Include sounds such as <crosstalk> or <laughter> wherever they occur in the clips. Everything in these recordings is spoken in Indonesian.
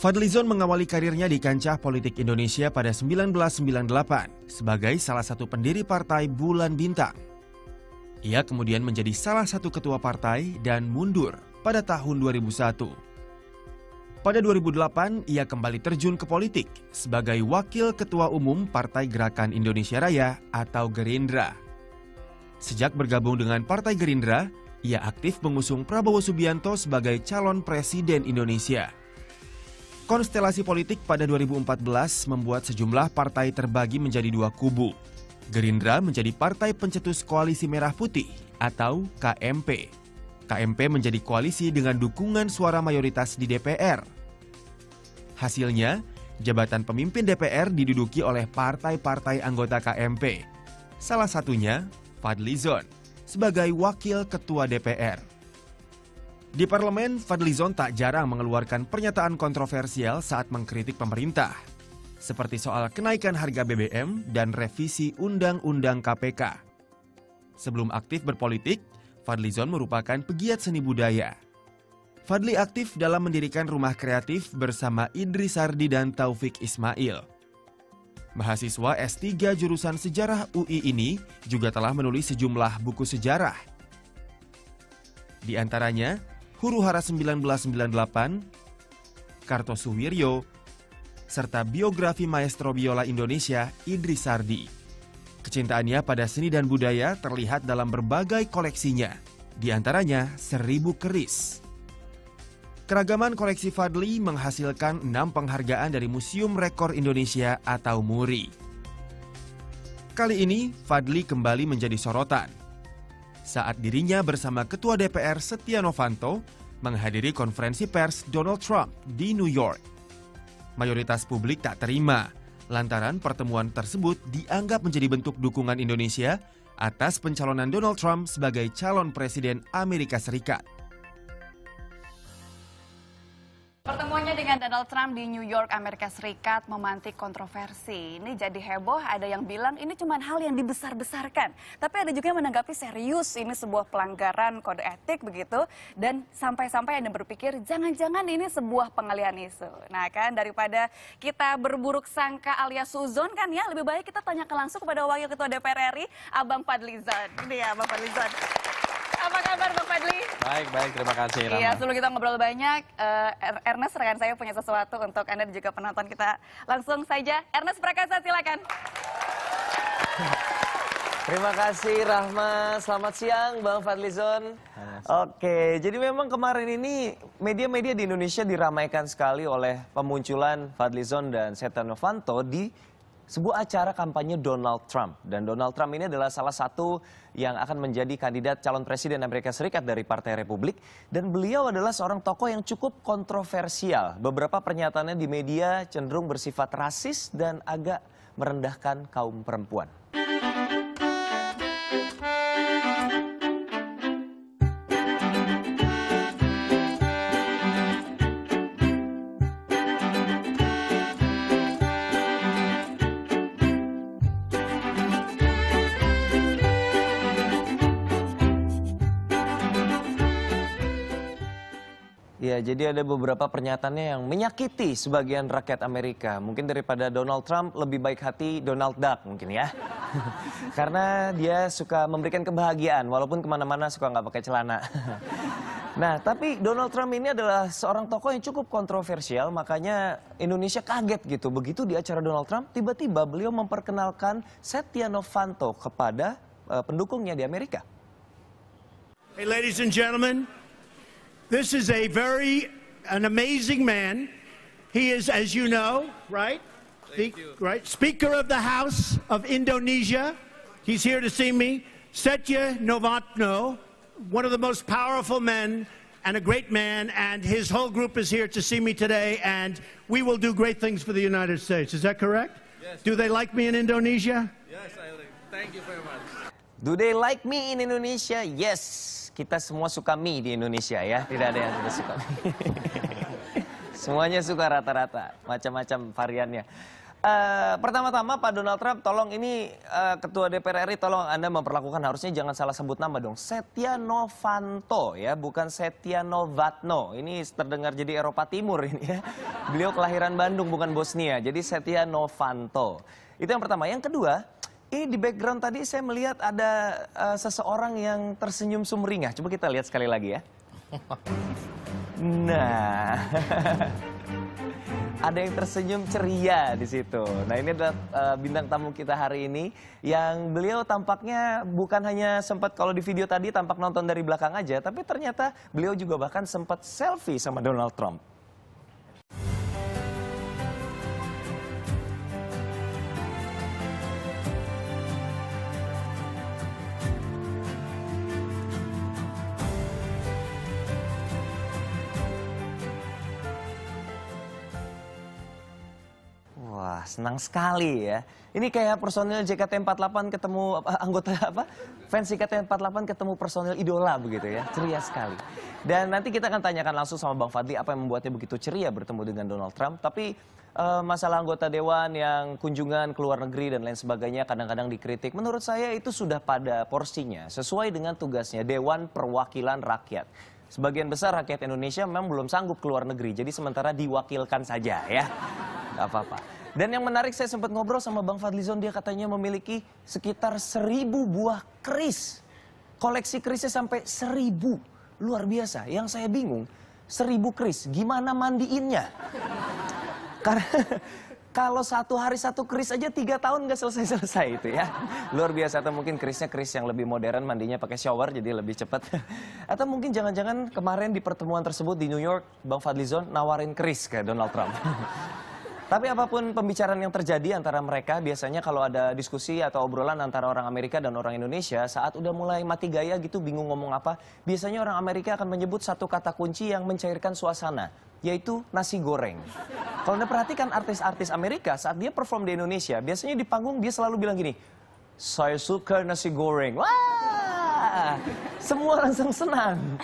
Fadlizon mengawali karirnya di kancah politik Indonesia pada 1998 sebagai salah satu pendiri partai Bulan Bintang. Ia kemudian menjadi salah satu ketua partai dan mundur pada tahun 2001. Pada 2008, ia kembali terjun ke politik sebagai wakil ketua umum Partai Gerakan Indonesia Raya atau Gerindra. Sejak bergabung dengan Partai Gerindra, ia aktif mengusung Prabowo Subianto sebagai calon presiden Indonesia. Konstelasi politik pada 2014 membuat sejumlah partai terbagi menjadi dua kubu. Gerindra menjadi partai pencetus Koalisi Merah Putih atau KMP. KMP menjadi koalisi dengan dukungan suara mayoritas di DPR. Hasilnya, jabatan pemimpin DPR diduduki oleh partai-partai anggota KMP. Salah satunya Fadlizon sebagai wakil ketua DPR. Di parlemen, Fadlizon tak jarang mengeluarkan pernyataan kontroversial saat mengkritik pemerintah, seperti soal kenaikan harga BBM dan revisi Undang-Undang KPK. Sebelum aktif berpolitik, Fadlizon merupakan pegiat seni budaya. Fadli aktif dalam mendirikan rumah kreatif bersama Idri Sardi dan Taufik Ismail. Mahasiswa S3 jurusan sejarah UI ini juga telah menulis sejumlah buku sejarah. Di antaranya, Huruhara 1998, Kartosuwiryo, serta biografi maestro biola Indonesia Idris Sardi. Kecintaannya pada seni dan budaya terlihat dalam berbagai koleksinya, di antaranya Seribu Keris. Keragaman koleksi Fadli menghasilkan enam penghargaan dari Museum Rekor Indonesia atau MURI. Kali ini, Fadli kembali menjadi sorotan. Saat dirinya bersama Ketua DPR Setia Novanto menghadiri konferensi pers Donald Trump di New York. Mayoritas publik tak terima lantaran pertemuan tersebut dianggap menjadi bentuk dukungan Indonesia atas pencalonan Donald Trump sebagai calon presiden Amerika Serikat. Pertemuannya dengan Donald Trump di New York, Amerika Serikat memantik kontroversi. Ini jadi heboh, ada yang bilang ini cuma hal yang dibesar-besarkan. Tapi ada juga yang menanggapi serius ini sebuah pelanggaran kode etik begitu. Dan sampai-sampai ada berpikir jangan-jangan ini sebuah pengalihan isu. Nah kan daripada kita berburuk sangka alias suzon kan ya lebih baik kita tanya ke langsung kepada Wakil Ketua DPR RI, Abang Fadlizon. Ini ya Abang Fadlizon. Apa kabar Bang Fadli? Baik, baik. Terima kasih. Rama. Iya, sebelum kita ngobrol banyak, uh, Ernest rekan saya punya sesuatu untuk Anda dan juga penonton kita. Langsung saja, Ernest Prakasa silakan. Terima kasih Rahma. Selamat siang Bang Fadlizon. Oke, jadi memang kemarin ini media-media di Indonesia diramaikan sekali oleh pemunculan Fadlizon dan Setia Novanto di sebuah acara kampanye Donald Trump. Dan Donald Trump ini adalah salah satu yang akan menjadi kandidat calon presiden Amerika Serikat dari Partai Republik. Dan beliau adalah seorang tokoh yang cukup kontroversial. Beberapa pernyataannya di media cenderung bersifat rasis dan agak merendahkan kaum perempuan. jadi ada beberapa pernyataannya yang menyakiti sebagian rakyat Amerika. Mungkin daripada Donald Trump lebih baik hati Donald Duck mungkin ya. <laughs> Karena dia suka memberikan kebahagiaan walaupun kemana-mana suka nggak pakai celana. <laughs> nah, tapi Donald Trump ini adalah seorang tokoh yang cukup kontroversial, makanya Indonesia kaget gitu. Begitu di acara Donald Trump, tiba-tiba beliau memperkenalkan Setia Novanto kepada uh, pendukungnya di Amerika. Hey ladies and gentlemen, This is a very, an amazing man. He is, as you know, right? Thank the, you. Right? Speaker of the House of Indonesia. He's here to see me. Setya Novotno, one of the most powerful men and a great man, and his whole group is here to see me today, and we will do great things for the United States. Is that correct? Yes. Do they like me in Indonesia? Yes, I like. Thank you very much. Do they like me in Indonesia? Yes. kita semua suka mie di Indonesia ya. Tidak ada yang tidak suka mie. <laughs> Semuanya suka rata-rata, macam-macam variannya. Uh, pertama-tama Pak Donald Trump tolong ini uh, Ketua DPR RI tolong Anda memperlakukan harusnya jangan salah sebut nama dong. Setia Novanto ya bukan Setia Novatno. Ini terdengar jadi Eropa Timur ini ya. Beliau kelahiran Bandung bukan Bosnia. Jadi Setia Novanto. Itu yang pertama. Yang kedua, ini di background tadi saya melihat ada uh, seseorang yang tersenyum sumringah. Coba kita lihat sekali lagi ya. <laughs> Nah, <laughs> ada yang tersenyum ceria di situ. Nah, ini adalah uh, bintang tamu kita hari ini yang beliau tampaknya bukan hanya sempat kalau di video tadi tampak nonton dari belakang aja, tapi ternyata beliau juga bahkan sempat selfie sama Donald Trump. Wah, senang sekali ya. Ini kayak personil JKT48 ketemu anggota apa? Fans JKT48 ketemu personil idola begitu ya. Ceria sekali. Dan nanti kita akan tanyakan langsung sama Bang Fadli apa yang membuatnya begitu ceria bertemu dengan Donald Trump. Tapi uh, masalah anggota dewan yang kunjungan ke luar negeri dan lain sebagainya kadang-kadang dikritik. Menurut saya itu sudah pada porsinya sesuai dengan tugasnya Dewan Perwakilan Rakyat sebagian besar rakyat Indonesia memang belum sanggup ke luar negeri. Jadi sementara diwakilkan saja ya. Gak apa-apa. Dan yang menarik saya sempat ngobrol sama Bang Fadlizon dia katanya memiliki sekitar seribu buah keris. Koleksi kerisnya sampai seribu. Luar biasa. Yang saya bingung, seribu keris, gimana mandiinnya? <laughs> Karena <laughs> kalau satu hari satu keris aja tiga tahun nggak selesai-selesai itu ya. Luar biasa atau mungkin kerisnya keris yang lebih modern mandinya pakai shower jadi lebih cepat. <laughs> Atau mungkin jangan-jangan kemarin di pertemuan tersebut di New York Bang Fadlizon nawarin keris ke Donald Trump. Tapi apapun pembicaraan yang terjadi antara mereka, biasanya kalau ada diskusi atau obrolan antara orang Amerika dan orang Indonesia, saat udah mulai mati gaya gitu bingung ngomong apa, biasanya orang Amerika akan menyebut satu kata kunci yang mencairkan suasana, yaitu nasi goreng. Kalau Anda perhatikan artis-artis Amerika saat dia perform di Indonesia, biasanya di panggung dia selalu bilang gini, saya suka nasi goreng. Wah! Semua langsung senang.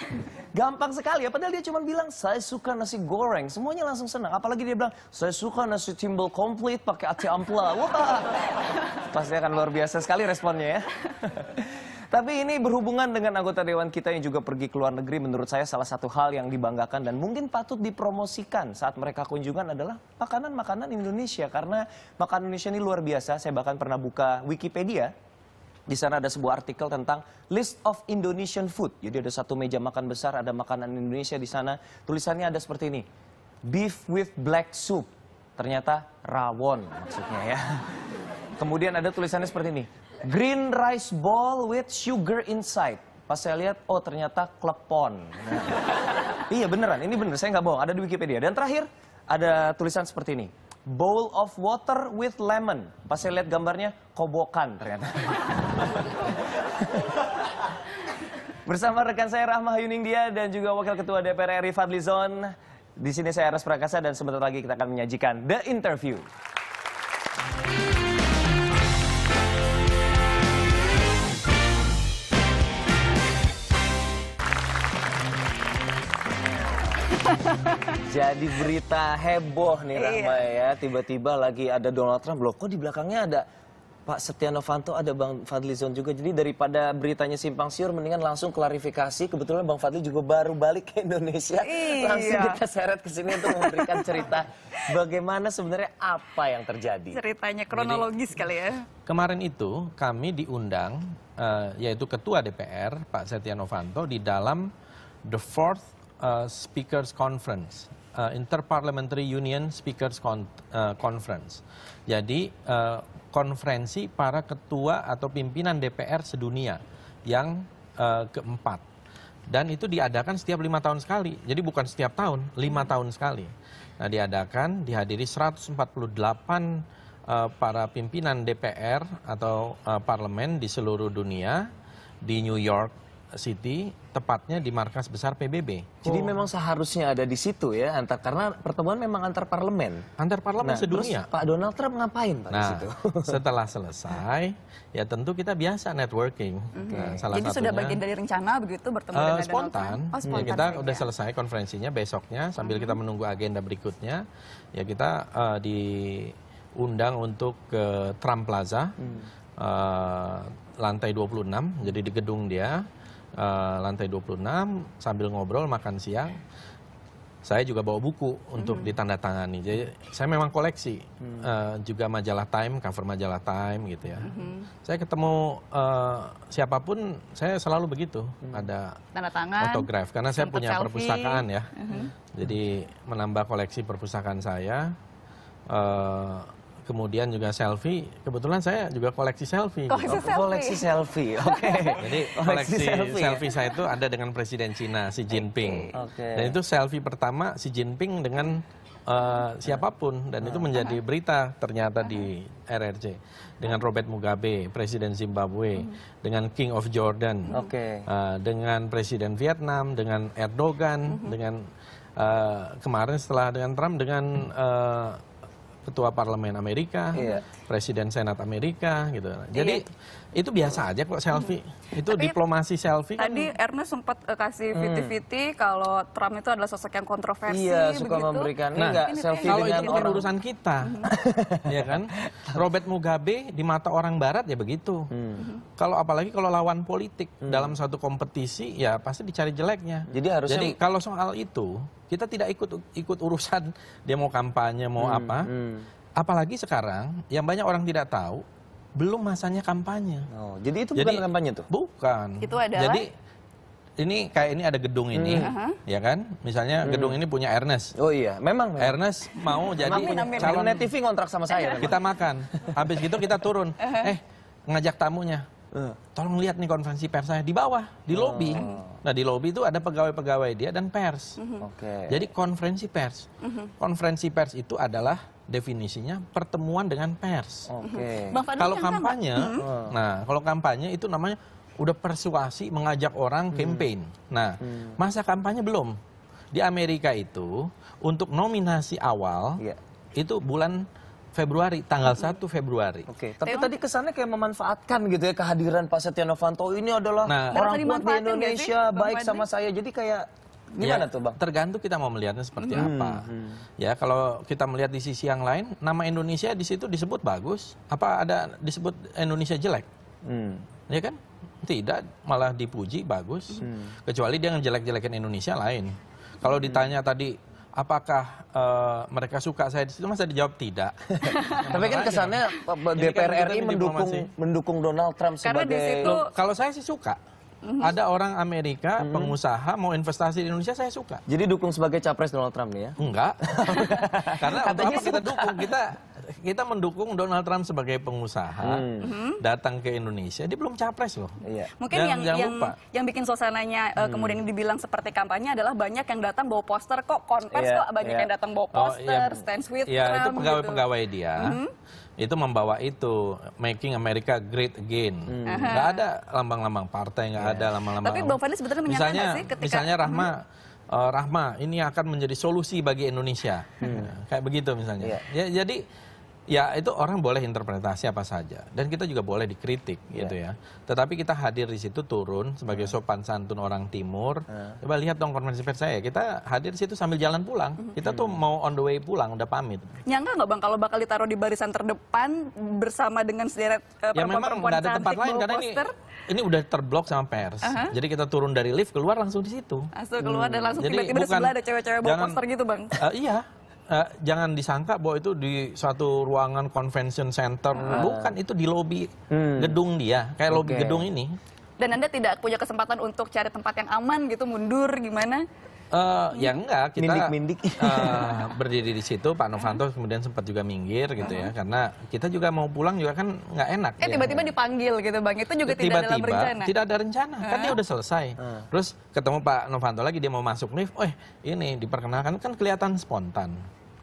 Gampang sekali ya, padahal dia cuma bilang, saya suka nasi goreng. Semuanya langsung senang. Apalagi dia bilang, saya suka nasi timbel komplit pakai ati ampla. <laughs> Wah, pasti akan luar biasa sekali responnya ya. <laughs> Tapi ini berhubungan dengan anggota dewan kita yang juga pergi ke luar negeri menurut saya salah satu hal yang dibanggakan dan mungkin patut dipromosikan saat mereka kunjungan adalah makanan-makanan Indonesia karena makanan Indonesia ini luar biasa. Saya bahkan pernah buka Wikipedia di sana ada sebuah artikel tentang list of Indonesian food. Jadi ada satu meja makan besar, ada makanan Indonesia di sana. Tulisannya ada seperti ini. Beef with black soup. Ternyata rawon maksudnya ya. <laughs> Kemudian ada tulisannya seperti ini. Green rice ball with sugar inside. Pas saya lihat, oh ternyata klepon. Nah. <laughs> iya beneran, ini bener, saya nggak bohong. Ada di Wikipedia. Dan terakhir, ada tulisan seperti ini bowl of water with lemon. Pas saya lihat gambarnya, kobokan ternyata. <laughs> Bersama rekan saya Rahma Yuningdia dan juga Wakil Ketua DPR RI Fadlizon. Di sini saya Aras Prakasa dan sebentar lagi kita akan menyajikan The Interview. Jadi berita heboh nih iya. Rahma ya. Tiba-tiba lagi ada Donald Trump. Loh kok di belakangnya ada Pak Setia Novanto, ada Bang Fadli Zon juga. Jadi daripada beritanya simpang siur, mendingan langsung klarifikasi. Kebetulan Bang Fadli juga baru balik ke Indonesia. Iya. Langsung kita seret ke sini untuk memberikan cerita bagaimana sebenarnya apa yang terjadi. Ceritanya kronologis Jadi, kali ya. Kemarin itu kami diundang, uh, yaitu Ketua DPR Pak Setia Novanto di dalam The Fourth uh, Speakers Conference uh, Interparliamentary Union Speakers Con uh, Conference. Jadi uh, konferensi para ketua atau pimpinan DPR sedunia yang uh, keempat. Dan itu diadakan setiap lima tahun sekali. Jadi bukan setiap tahun, lima tahun sekali. Nah diadakan, dihadiri 148 uh, para pimpinan DPR atau uh, parlemen di seluruh dunia di New York City, tepatnya di markas besar PBB. Jadi oh. memang seharusnya ada di situ ya, antar karena pertemuan memang antar parlemen. Antar parlemen nah, sedunia. Terus Pak Donald Trump ngapain Pak nah, di situ? <laughs> <laughs> setelah selesai, ya tentu kita biasa networking. Okay. Mhm. Nah, salah Jadi satunya, sudah bagian dari rencana begitu bertemu uh, dengan spontan. Donald Trump? Oh, nah, spontan. Ya, kita ya. udah selesai konferensinya besoknya, sambil -hmm. kita mhm. menunggu agenda berikutnya, ya kita uh, diundang untuk ke Trump Plaza. Hmm. Eh, lantai Uh, lantai 26, jadi di gedung dia uh, lantai 26 sambil ngobrol makan siang saya juga bawa buku untuk hmm. ditandatangani. Jadi saya memang koleksi hmm. uh, juga majalah Time, cover majalah Time gitu ya. Hmm. Saya ketemu uh, siapapun, saya selalu begitu hmm. ada tanda tangan, autograf karena saya punya selfie. perpustakaan ya. Hmm. Jadi menambah koleksi perpustakaan saya. Uh, kemudian juga selfie. Kebetulan saya juga koleksi selfie. Koleksi gitu. selfie. Koleksi selfie. Oke. Okay. <laughs> Jadi koleksi, koleksi selfie, selfie saya itu ada dengan presiden Cina Xi Jinping. Oke. Okay. Dan itu selfie pertama Xi Jinping dengan Uh, siapapun dan itu menjadi berita ternyata di RRC dengan Robert Mugabe presiden Zimbabwe hmm. dengan King of Jordan okay. uh, eh, dengan presiden Vietnam dengan Erdogan hmm. dengan uh, kemarin setelah dengan Trump dengan ketua parlemen Amerika, iya. presiden senat Amerika gitu. Jadi iya. Itu biasa aja kok selfie. Hmm. Itu Tapi diplomasi selfie kan. Tadi Ernest sempat uh, eh, kasih fiti-fiti hmm. kalau Trump itu adalah sosok yang kontroversi Iya, suka begitu. memberikan nah, enggak selfie kalau dengan itu orang. urusan kita. Hmm. ya kan? Robert Mugabe di mata orang barat ya begitu. Hmm. Kalau apalagi kalau lawan politik hmm. dalam satu kompetisi ya pasti dicari jeleknya. Jadi harus Jadi kalau soal itu kita tidak ikut ikut urusan dia mau kampanye mau hmm. apa. Hmm. Apalagi sekarang yang banyak orang tidak tahu belum masanya kampanye. Oh, jadi itu jadi, bukan kampanye tuh? Bukan. Itu adalah Jadi ini kayak ini ada gedung ini, hmm. Uh-huh. ya kan? Misalnya hmm. gedung ini punya Ernest. Oh iya, memang. Ernest mau jadi amin, amin, calon amin. TV kontrak sama saya. kita makan, habis gitu kita turun. Uh-huh. eh, ngajak tamunya. Hmm. Tolong lihat nih konferensi pers saya di bawah, di oh. lobi. Nah, di lobi itu ada pegawai-pegawai dia dan pers. Uh-huh. Oke. Okay. Jadi konferensi pers. Konferensi pers itu adalah definisinya pertemuan dengan pers. Okay. Mhm. Kalau kampanye, hmm. nah kalau kampanye itu namanya udah persuasi mengajak orang hmm. campaign. Nah, hmm. masa kampanye belum. Di Amerika itu untuk nominasi awal yeah. itu bulan Februari, tanggal 1 mhm. Februari. Oke. Okay. Tapi tadi kesannya kayak memanfaatkan gitu ya kehadiran Pak Setia Novanto ini adalah nah, orang kuat di Indonesia, baik sama saya. Jadi kayak Gimana ya, tuh bang? Tergantung kita mau melihatnya seperti hmm. apa. Hmm. Ya kalau kita melihat di sisi yang lain, nama Indonesia di situ disebut bagus, apa ada disebut Indonesia jelek? Hmm. Ya kan? Tidak, malah dipuji bagus. Hmm. Kecuali dia ngejelek-jelekin Indonesia lain. Hmm. Kalau ditanya tadi apakah uh, mereka suka saya di situ masa dijawab tidak. <laughs> Tapi kan kesannya DPR kan RI mendukung mendukung Donald Trump Karena di situ... kalau saya sih suka. Mm-hmm. Ada orang Amerika, mm -hmm. pengusaha mau investasi di Indonesia, saya suka. Jadi dukung sebagai capres Donald Trump nih ya? Enggak. <laughs> Karena apa kita suka. kita dukung? Kita kita mendukung Donald Trump sebagai pengusaha hmm. Mm-hmm. datang ke Indonesia dia belum capres loh. Iya. Mungkin Dan, yang yang lupa. yang bikin suasananya eh, hmm. kemudian dibilang seperti kampanye adalah banyak yang datang bawa poster kok konvers yeah, kok banyak yeah. yang datang bawa oh, iya. poster oh, yeah. stands with yeah, Trump itu pegawai-pegawai gitu. dia. Mm -hmm itu membawa itu making America great again. Hmm. Gak ada lambang-lambang partai, nggak yeah. ada lambang-lambang. Tapi Bang Fadli sebetulnya menyatakan sih ketika misalnya Rahma hmm. uh, Rahma ini akan menjadi solusi bagi Indonesia. Hmm. Kayak begitu misalnya. Yeah. Ya, jadi Ya itu orang boleh interpretasi apa saja dan kita juga boleh dikritik ya. gitu ya. Tetapi kita hadir di situ turun sebagai yeah. sopan santun orang timur. Yeah. Coba lihat dong konvensi pers saya. Kita hadir di situ sambil jalan pulang. Mm-hmm. Kita tuh iya. mau on the way pulang udah pamit. Nyangka nggak bang kalau bakal ditaruh di barisan terdepan bersama dengan sederet uh, ya, memang perempuan ada tempat lain karena ini ini udah terblok sama pers. Uh-huh. Jadi kita turun dari lift keluar langsung di situ. Asal keluar hmm. dan langsung hmm. tiba-tiba sebelah ada cewek-cewek bawa poster gitu bang. Uh, iya uh, jangan disangka bahwa itu di satu ruangan convention center. Uh. Bukan, itu di lobi hmm. gedung dia. Kayak okay. lobi gedung ini. Dan Anda tidak punya kesempatan untuk cari tempat yang aman gitu, mundur gimana? Uh, ya enggak kita Mindik-mindik. uh, <laughs> berdiri di situ Pak Novanto kemudian sempat juga minggir gitu ya karena kita juga mau pulang juga kan nggak enak. Eh ya. tiba-tiba dipanggil gitu bang itu juga tiba-tiba, tidak dalam rencana. Tidak ada rencana uh. dia udah selesai. Terus ketemu Pak Novanto lagi dia mau masuk lift, oh ini diperkenalkan kan kelihatan spontan.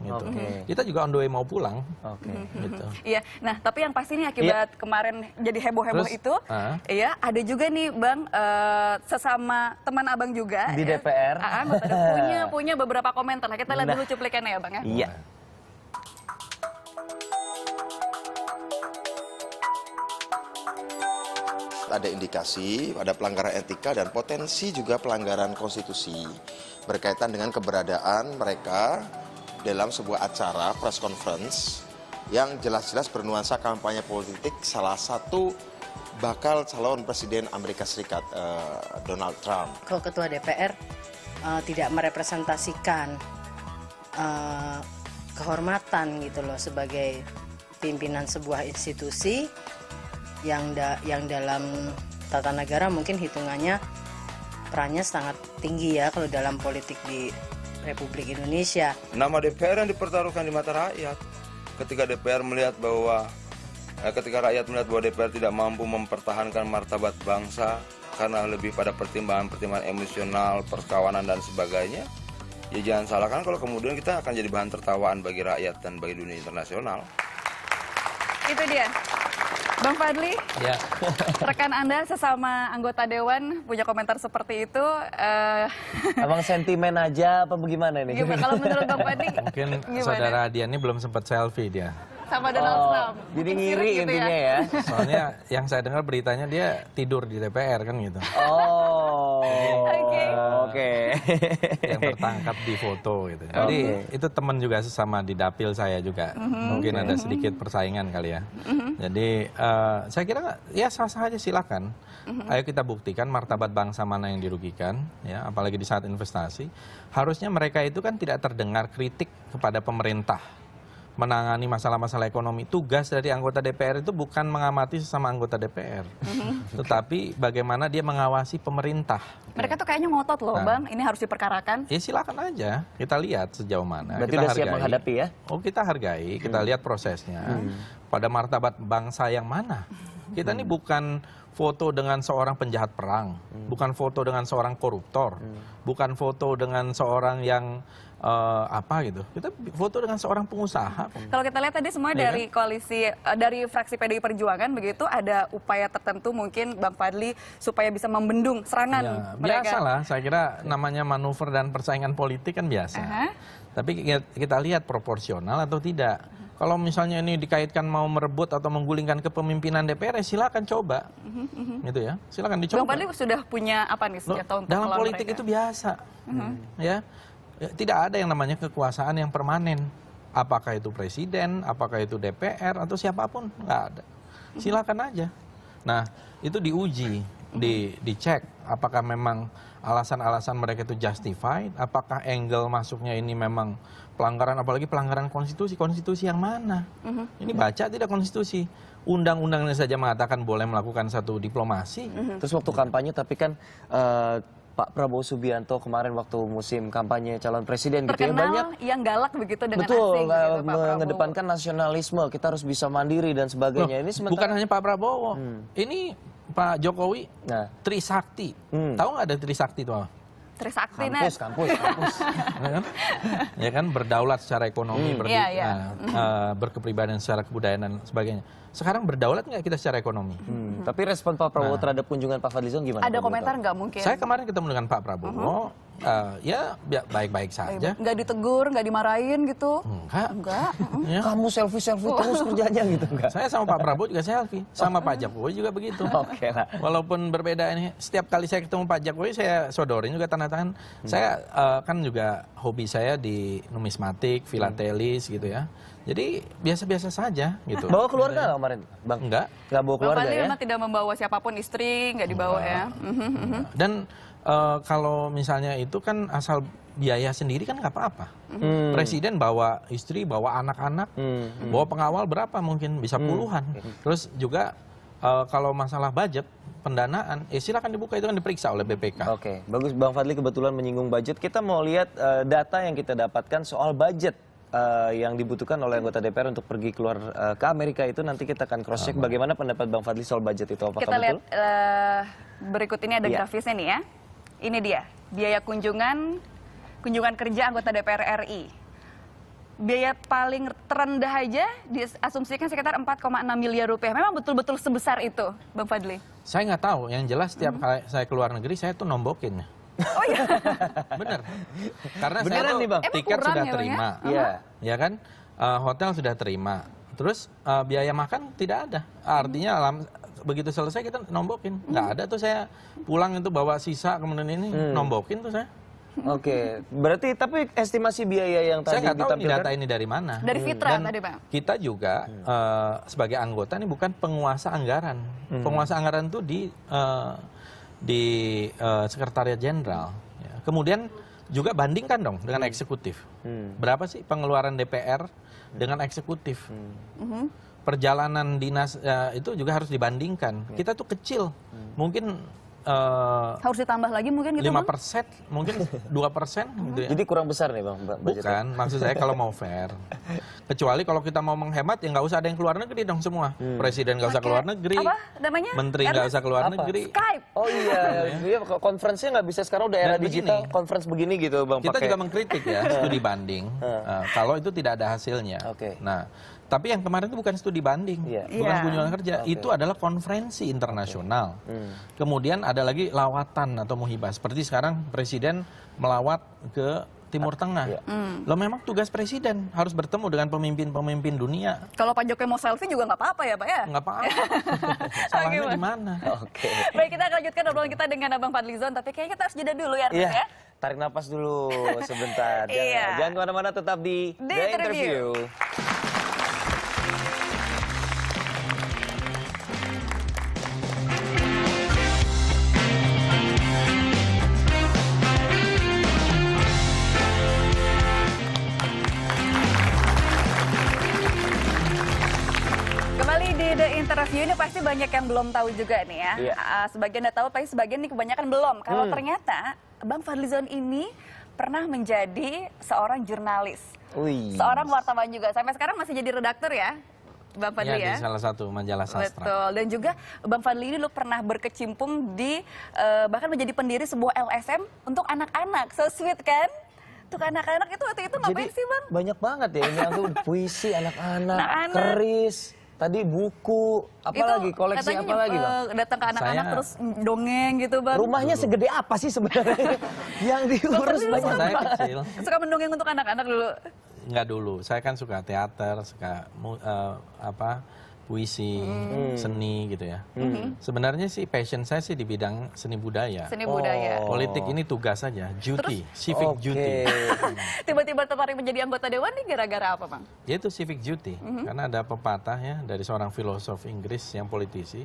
Gitu. Okay. Kita juga on the way mau pulang. Oke. Okay. Gitu. <laughs> Iya. Nah, tapi yang pasti nih akibat iya. kemarin jadi heboh-heboh itu, uh. iya, ada juga nih Bang uh, sesama teman Abang juga di ya. DPR. Aa, ah, ah, <laughs> punya punya beberapa komentar. Nah, kita lihat nah. dulu cuplikannya ya, Bang ya. Iya. ada indikasi ada pelanggaran etika dan potensi juga pelanggaran konstitusi berkaitan dengan keberadaan mereka dalam sebuah acara press conference yang jelas-jelas bernuansa kampanye politik salah satu bakal calon presiden Amerika Serikat eh, Donald Trump. Kalau ketua DPR eh, tidak merepresentasikan eh, kehormatan gitu loh sebagai pimpinan sebuah institusi yang da yang dalam tata negara mungkin hitungannya perannya sangat tinggi ya kalau dalam politik di Republik Indonesia. Nama DPR yang dipertaruhkan di mata rakyat. Ketika DPR melihat bahwa eh, ketika rakyat melihat bahwa DPR tidak mampu mempertahankan martabat bangsa karena lebih pada pertimbangan-pertimbangan emosional, perkawanan dan sebagainya, ya jangan salahkan kalau kemudian kita akan jadi bahan tertawaan bagi rakyat dan bagi dunia internasional. Itu dia. Bang Fadli, ya. rekan Anda sesama anggota Dewan punya komentar seperti itu. Uh... Abang sentimen aja apa bagaimana ini? Gimana, kalau menurut Bang Fadli? Mungkin gimana? saudara Adian ini belum sempat selfie dia. Sama Donald oh, Trump. Jadi ngiri gitu intinya ya. ya. Soalnya yang saya dengar beritanya dia tidur di DPR kan gitu. Oh. Oke. <laughs> yang tertangkap di foto gitu. Okay. Jadi itu teman juga sesama di dapil saya juga. Mm -hmm. Mungkin okay. ada mhm. sedikit persaingan kali ya. Mm -hmm. Jadi uh, saya kira ya sah-sah aja silakan. Mm -hmm. Ayo kita buktikan martabat bangsa mana yang dirugikan ya, apalagi di saat investasi. Harusnya mereka itu kan tidak terdengar kritik kepada pemerintah menangani masalah-masalah ekonomi. Tugas dari anggota DPR itu bukan mengamati sesama anggota DPR, mm-hmm. tetapi bagaimana dia mengawasi pemerintah. Mereka tuh kayaknya ngotot loh, nah. Bang. Ini harus diperkarakan. Ya silakan aja. Kita lihat sejauh mana. Berarti kita udah hargai. siap menghadapi ya? Oh, kita hargai. Kita hmm. lihat prosesnya. Hmm. Pada martabat bangsa yang mana? Kita hmm. ini bukan foto dengan seorang penjahat perang, hmm. bukan foto dengan seorang koruptor, hmm. bukan foto dengan seorang yang uh, apa gitu. Kita foto dengan seorang pengusaha. Kalau kita lihat tadi semua ya dari kan? koalisi uh, dari fraksi PDI Perjuangan begitu ada upaya tertentu mungkin Bang Fadli supaya bisa membendung serangan ya, mereka. Biasalah, saya kira namanya manuver dan persaingan politik kan biasa. Uh -huh. Tapi kita lihat proporsional atau tidak. Kalau misalnya ini dikaitkan mau merebut atau menggulingkan kepemimpinan DPR, ya silakan coba, mm -hmm. gitu ya. Silakan dicoba. Bang Fadli sudah punya apa nih Loh, tahun Dalam politik mereka? itu biasa, mm -hmm. ya Eh, tidak ada yang namanya kekuasaan yang permanen. Apakah itu presiden, apakah itu DPR atau siapapun nggak ada. Silakan aja. Nah itu diuji, di, dicek apakah memang alasan-alasan mereka itu justified, apakah angle masuknya ini memang pelanggaran, apalagi pelanggaran konstitusi, konstitusi yang mana? Mm-hmm. Ini baca tidak konstitusi? Undang-undangnya saja mengatakan boleh melakukan satu diplomasi. Mm-hmm. Terus waktu kampanye tapi kan uh, Pak Prabowo Subianto kemarin waktu musim kampanye calon presiden Terkenal gitu ya banyak yang galak begitu dengan betul asing, gitu, ya, eh, Pak mengedepankan nasionalisme kita harus bisa mandiri dan sebagainya Loh, ini sementara, bukan hanya Pak Prabowo hmm. ini Pak Jokowi nah. Trisakti hmm. tahu nggak ada Trisakti itu apa? Trisakti kampus, kampus kampus <laughs> ya kampus ya kan berdaulat secara ekonomi hmm. Berdi, ya, ya. Nah, eh, berkepribadian secara kebudayaan dan sebagainya sekarang berdaulat nggak kita secara ekonomi? Hmm. Hmm. Tapi respon Pak Prabowo nah, terhadap kunjungan Pak Fadlizon gimana? Ada komentar nggak mungkin? Saya kemarin ketemu dengan Pak Prabowo, uh -huh. uh, eh, ya, ya baik-baik saja. Nggak ditegur, nggak dimarahin gitu? Enggak. Enggak. <laughs> ya. Kamu selfie-selfie kamu terus oh. kerjanya gitu enggak? Saya sama Pak Prabowo juga selfie, sama oh. Pak Jokowi juga begitu. <laughs> Oke okay lah. Walaupun berbeda ini, setiap kali saya ketemu Pak Jokowi saya sodorin juga tanda tangan. Hmm. Saya uh, kan juga hobi saya di numismatik, hmm. filatelis hmm. gitu ya. Jadi biasa-biasa saja gitu. Bawa keluarga nggak kemarin, Bang? Enggak. Enggak bawa keluarga Bang ya? memang tidak membawa siapapun istri, nggak dibawa enggak. ya. Mhm, mhm, mhm. Dan uh, kalau misalnya itu kan asal biaya sendiri kan nggak apa-apa. Hmm. Presiden bawa istri, bawa anak-anak, hmm. hmm. bawa pengawal berapa mungkin bisa hmm. puluhan. Hmm. Terus juga uh, kalau masalah budget pendanaan, ya silakan dibuka itu kan diperiksa oleh BPK. Oke, okay. bagus Bang Fadli kebetulan menyinggung budget. Kita mau lihat uh, data yang kita dapatkan soal budget uh, yang dibutuhkan oleh anggota DPR untuk pergi keluar uh, ke Amerika itu nanti kita akan cross check bagaimana pendapat Bang Fadli soal budget itu apakah kita lihat betul? Uh, berikut ini ada yeah. grafisnya nih ya. Ini dia biaya kunjungan kunjungan kerja anggota DPR RI. Biaya paling terendah aja diasumsikan sekitar 4,6 miliar rupiah. Memang betul-betul sebesar itu, Bang Fadli? Saya nggak tahu. Yang jelas setiap mm -hmm. kali saya keluar negeri, saya tuh nombokin. Oh iya. benar. Karena Beneran saya nih, bang. tiket sudah ya, ya? terima. Iya. Ya kan? Uh, hotel sudah terima. Terus uh, biaya makan tidak ada. Artinya hmm. alam begitu selesai kita nombokin. Hmm. ada tuh saya pulang itu bawa sisa kemudian ini hmm. nombokin tuh saya. Oke, okay. berarti tapi estimasi biaya yang tadi Saya tahu ini data ini dari mana. Dari hmm. Fitra Dan tadi Pak. Kita juga hmm. uh, sebagai anggota ini bukan penguasa anggaran. Hmm. Penguasa anggaran itu di uh, di uh, Sekretariat Jenderal. Ya. Kemudian juga bandingkan dong dengan hmm. eksekutif. Hmm. Berapa sih pengeluaran DPR hmm. dengan eksekutif? Hmm. Mhm. Perjalanan dinas uh, itu juga harus dibandingkan. Hmm. Kita tuh kecil, hmm. mungkin Uh, harus ditambah lagi mungkin gitu lima persen mungkin dua persen <laughs> gitu ya. jadi kurang besar nih bang budgetnya. bukan maksud saya kalau mau <laughs> fair kecuali kalau kita mau menghemat ya nggak usah ada yang keluar negeri dong semua hmm. presiden nggak usah keluar negeri apa namanya menteri nggak usah keluar apa? negeri Skype oh iya, <laughs> ya. iya Konferensi konferensinya nggak bisa sekarang udah era digital Konferensi begini gitu bang kita pakai. juga mengkritik ya studi banding uh, kalau itu tidak ada hasilnya okay. nah tapi yang kemarin itu bukan studi banding, yeah. bukan yeah. kunjungan kerja, okay. itu adalah konferensi internasional. Okay. Hmm. Kemudian ada lagi lawatan atau muhibah. Seperti sekarang presiden melawat ke Timur ah, Tengah. Yeah. Hmm. Lo memang tugas presiden harus bertemu dengan pemimpin-pemimpin dunia. Kalau Pak Jokowi mau selfie juga nggak apa-apa ya Pak ya? Nggak apa-apa. <laughs> Salahnya okay, di mana? Oke. Okay. Baik kita lanjutkan obrolan kita dengan Abang Fadlizon. Tapi kayaknya kita harus jeda dulu ya yeah. ya. Tarik nafas dulu sebentar. <laughs> Jangan, yeah. jangan kemana-mana tetap di The, The Interview. interview. ini pasti banyak yang belum tahu juga nih ya. Iya. Uh, sebagian udah tahu, tapi sebagian nih kebanyakan belum. Kalau hmm. ternyata Bang Fadlizon ini pernah menjadi seorang jurnalis. Ui. Seorang wartawan juga. Sampai sekarang masih jadi redaktur ya. Bang Fadli iya, ya, ya. Di salah satu majalah sastra. Betul. Dan juga Bang Fadli ini lu pernah berkecimpung di uh, bahkan menjadi pendiri sebuah LSM untuk anak-anak. So sweet kan? untuk anak-anak itu waktu itu ngapain Jadi, sih bang? Banyak banget ya, ini aku puisi anak-anak, keris tadi buku apa itu, koleksi apa lagi bang? Datang ke anak-anak terus dongeng gitu bang. Rumahnya segede apa sih sebenarnya <laughs> yang diurus banyak? Saya kecil. Suka mendongeng untuk anak-anak dulu? nggak dulu, saya kan suka teater, suka uh, apa puisi, hmm. seni gitu ya. Hmm. hmm. Sebenarnya sih passion saya sih di bidang seni budaya. Seni budaya. Oh. Politik ini tugas saja, duty, Terus, civic okay. duty. <laughs> Tiba-tiba tertarik menjadi anggota dewan nih gara-gara apa, Bang? Ya itu civic duty. Hmm. Karena ada pepatah ya dari seorang filosof Inggris yang politisi,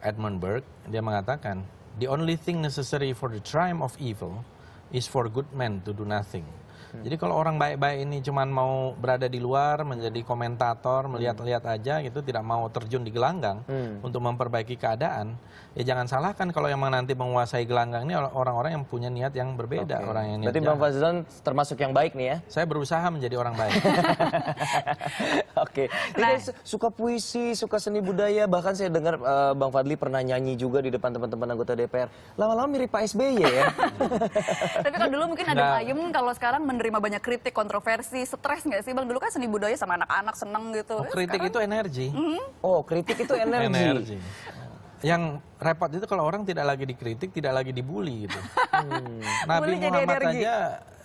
Edmund Burke, dia mengatakan, "The only thing necessary for the triumph of evil is for good men to do nothing." Hmm. Jadi kalau orang baik-baik ini cuman mau berada di luar menjadi komentator hmm. melihat-lihat aja gitu tidak mau terjun di gelanggang hmm. untuk memperbaiki keadaan ya jangan salahkan kalau yang nanti menguasai gelanggang ini orang-orang yang punya niat yang berbeda okay. orang yang niat. Berarti Bang Fazlan termasuk yang baik nih ya? Saya berusaha menjadi orang baik. <laughs> Oke. Okay. Nah, suka puisi, suka seni budaya, bahkan saya dengar uh, Bang Fadli pernah nyanyi juga di depan teman-teman anggota DPR. Lama-lama mirip Pak SBY ya. <laughs> Tapi kalau dulu mungkin ada nah. payung, kalau sekarang men menerima banyak kritik, kontroversi, stres nggak sih Bang? Dulu kan seni budaya sama anak-anak seneng gitu. Oh, kritik sekarang... itu energi. Mm -hmm. Oh, kritik itu <laughs> energi. energi. Yang repot itu kalau orang tidak lagi dikritik, tidak lagi dibully gitu. Hmm. Nabi Bully Muhammad aja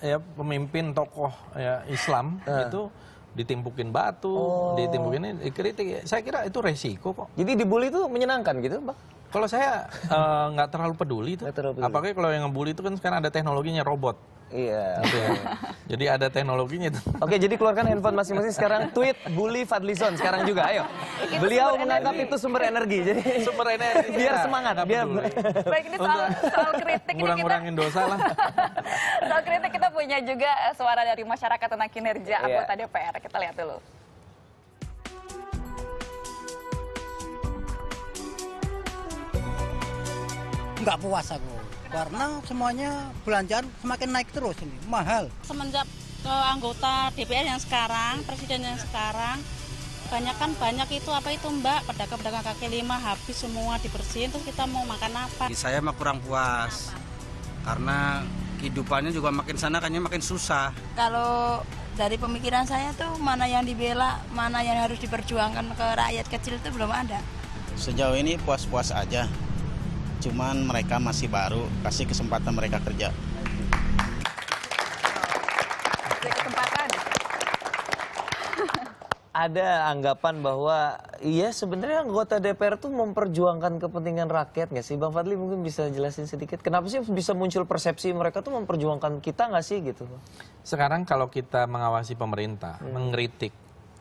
ya pemimpin tokoh ya Islam eh. itu ditimpukin batu, oh. ditimpukin dikritik. Saya kira itu resiko kok. Jadi dibully itu menyenangkan gitu, Bang? Kalau saya eh, nggak uh, terlalu peduli itu. Apalagi kalau yang ngebully itu kan sekarang ada teknologinya robot. Iya. jadi ada teknologinya itu. Oke, jadi keluarkan handphone masing-masing sekarang tweet bully Fadlizon sekarang juga ayo. Beliau menganggap itu sumber energi. Jadi sumber energi. <laughs> biar ya. semangat, biar Baik ini soal, soal kritik Murang ini kita. dosa lah. <laughs> soal kritik kita punya juga eh, suara dari masyarakat tentang kinerja yeah. anggota DPR. Kita lihat dulu. Nggak puas aku. Karena semuanya belanjaan semakin naik terus ini, mahal. Semenjak ke anggota DPR yang sekarang, presiden yang sekarang, banyak kan banyak itu apa itu mbak pedagang-pedagang kaki lima habis semua dibersihin terus kita mau makan apa? Saya mah kurang puas karena kehidupannya juga makin sana kayaknya makin susah. Kalau dari pemikiran saya tuh mana yang dibela, mana yang harus diperjuangkan ke rakyat kecil itu belum ada. Sejauh ini puas-puas aja cuman mereka masih baru, kasih kesempatan mereka kerja. <laughs> Ada anggapan bahwa iya sebenarnya anggota DPR tuh memperjuangkan kepentingan rakyat nggak sih, Bang Fadli mungkin bisa jelasin sedikit. Kenapa sih bisa muncul persepsi mereka tuh memperjuangkan kita nggak sih gitu? Sekarang kalau kita mengawasi pemerintah, hmm. mengkritik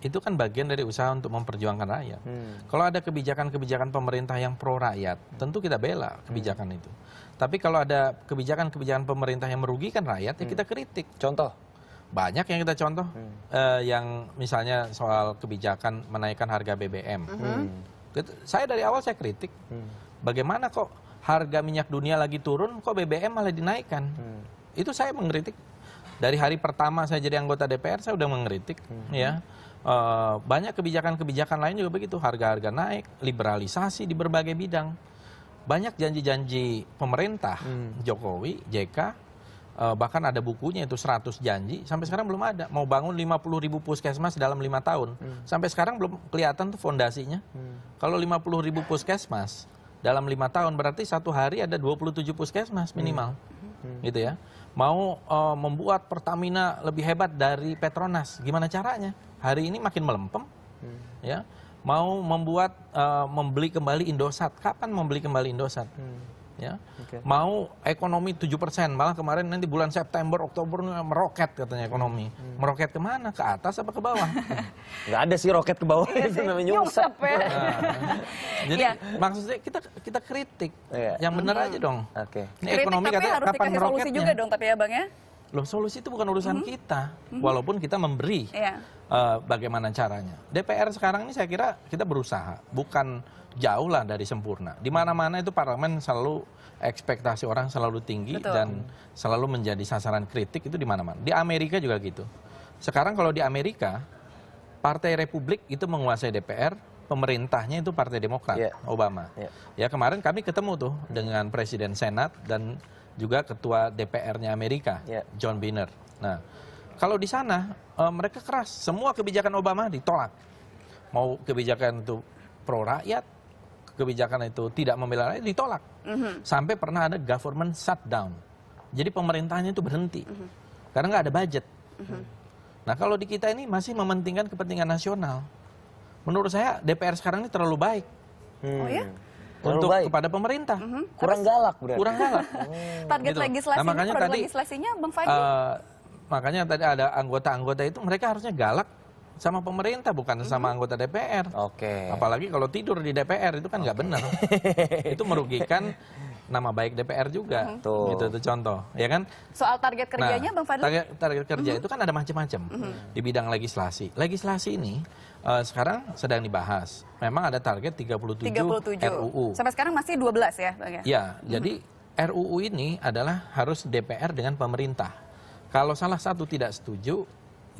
itu kan bagian dari usaha untuk memperjuangkan rakyat. Hmm. Kalau ada kebijakan-kebijakan pemerintah yang pro rakyat, hmm. tentu kita bela hmm. kebijakan hmm. itu. Tapi kalau ada kebijakan-kebijakan pemerintah yang merugikan rakyat, ya hmm. ya kita kritik. Contoh? Banyak yang kita contoh, hmm. eh, yang misalnya soal kebijakan menaikkan harga BBM. Hmm. hmm. Saya dari awal saya kritik, hmm. bagaimana kok harga minyak dunia lagi turun, kok BBM malah dinaikkan? Hmm. Itu saya mengkritik. Dari hari pertama saya jadi anggota DPR, saya sudah mengkritik, hmm. ya Eh, banyak kebijakan-kebijakan lain juga begitu, harga-harga naik, liberalisasi di berbagai bidang. Banyak janji-janji pemerintah hmm. Jokowi, JK, uh, bahkan ada bukunya itu 100 janji, sampai sekarang belum ada. Mau bangun 50 ribu puskesmas dalam 5 tahun, hmm. sampai sekarang belum kelihatan tuh fondasinya. Hmm. Kalau 50 ribu puskesmas dalam 5 tahun, berarti satu hari ada 27 puskesmas hmm. minimal. Hmm. Hmm. Gitu ya. Mau uh, membuat Pertamina lebih hebat dari Petronas, gimana caranya? hari ini makin melempem, hmm. ya mau membuat uh, membeli kembali Indosat. Kapan membeli kembali Indosat? Hmm ya. Okay. Mau ekonomi 7%, malah kemarin nanti bulan September, Oktober nah, meroket katanya ekonomi. Hmm. hmm. Meroket kemana? Ke atas apa ke bawah? <laughs> Nggak ada sih roket ke bawah iya itu namanya nyungsep. Ya. Nah, jadi yeah. maksudnya kita kita kritik. Yeah. Yang benar hmm. aja dong. Okay. Ini kritik ekonomi tapi katanya harus kapan meroket juga dong tapi ya Bang ya. Loh, solusi itu bukan urusan mm -hmm. kita, mm -hmm. walaupun kita memberi yeah. Iya. uh, bagaimana caranya. DPR sekarang ini saya kira kita berusaha, bukan jauh lah dari sempurna. Di mana-mana itu parlemen selalu ekspektasi orang selalu tinggi Betul. dan selalu menjadi sasaran kritik itu di mana-mana. Di Amerika juga gitu. Sekarang kalau di Amerika, Partai Republik itu menguasai DPR, pemerintahnya itu Partai Demokrat, yeah. Obama. Yeah. Ya kemarin kami ketemu tuh dengan Presiden Senat dan juga ketua DPR-nya Amerika, yeah. John Boehner. Nah, kalau di sana e, mereka keras, semua kebijakan Obama ditolak. Mau kebijakan itu pro rakyat, kebijakan itu tidak membela rakyat ditolak. Mm -hmm. Sampai pernah ada government shutdown. Jadi pemerintahnya itu berhenti. Mm -hmm. Karena nggak ada budget. Mm -hmm. Nah, kalau di kita ini masih mementingkan kepentingan nasional. Menurut saya DPR sekarang ini terlalu baik. Hmm. Oh ya? Hmm untuk baik. kepada pemerintah. Mm -hmm. Kurang Harus. galak berarti. Kurang galak. <laughs> Hmm. Target gitu. legislasinya, nah, makanya tadi, legislasinya Bang Fadli? Uh, makanya tadi ada anggota-anggota itu mereka harusnya galak sama pemerintah bukan mm -hmm. sama anggota DPR. Oke. Okay. Apalagi kalau tidur di DPR itu kan nggak okay. benar. <laughs> itu merugikan nama baik DPR juga. Mm -hmm. Itu itu contoh, ya kan? Soal target nah, kerjanya nah, Bang Fadli. Target target kerja mm -hmm. itu kan ada macam-macam mm -hmm. di bidang legislasi. Legislasi ini uh, sekarang sedang dibahas. Memang ada target 37, 37 RUU. Sampai sekarang masih 12 ya, Bang ya. mm jadi RUU ini adalah harus DPR dengan pemerintah. Kalau salah satu tidak setuju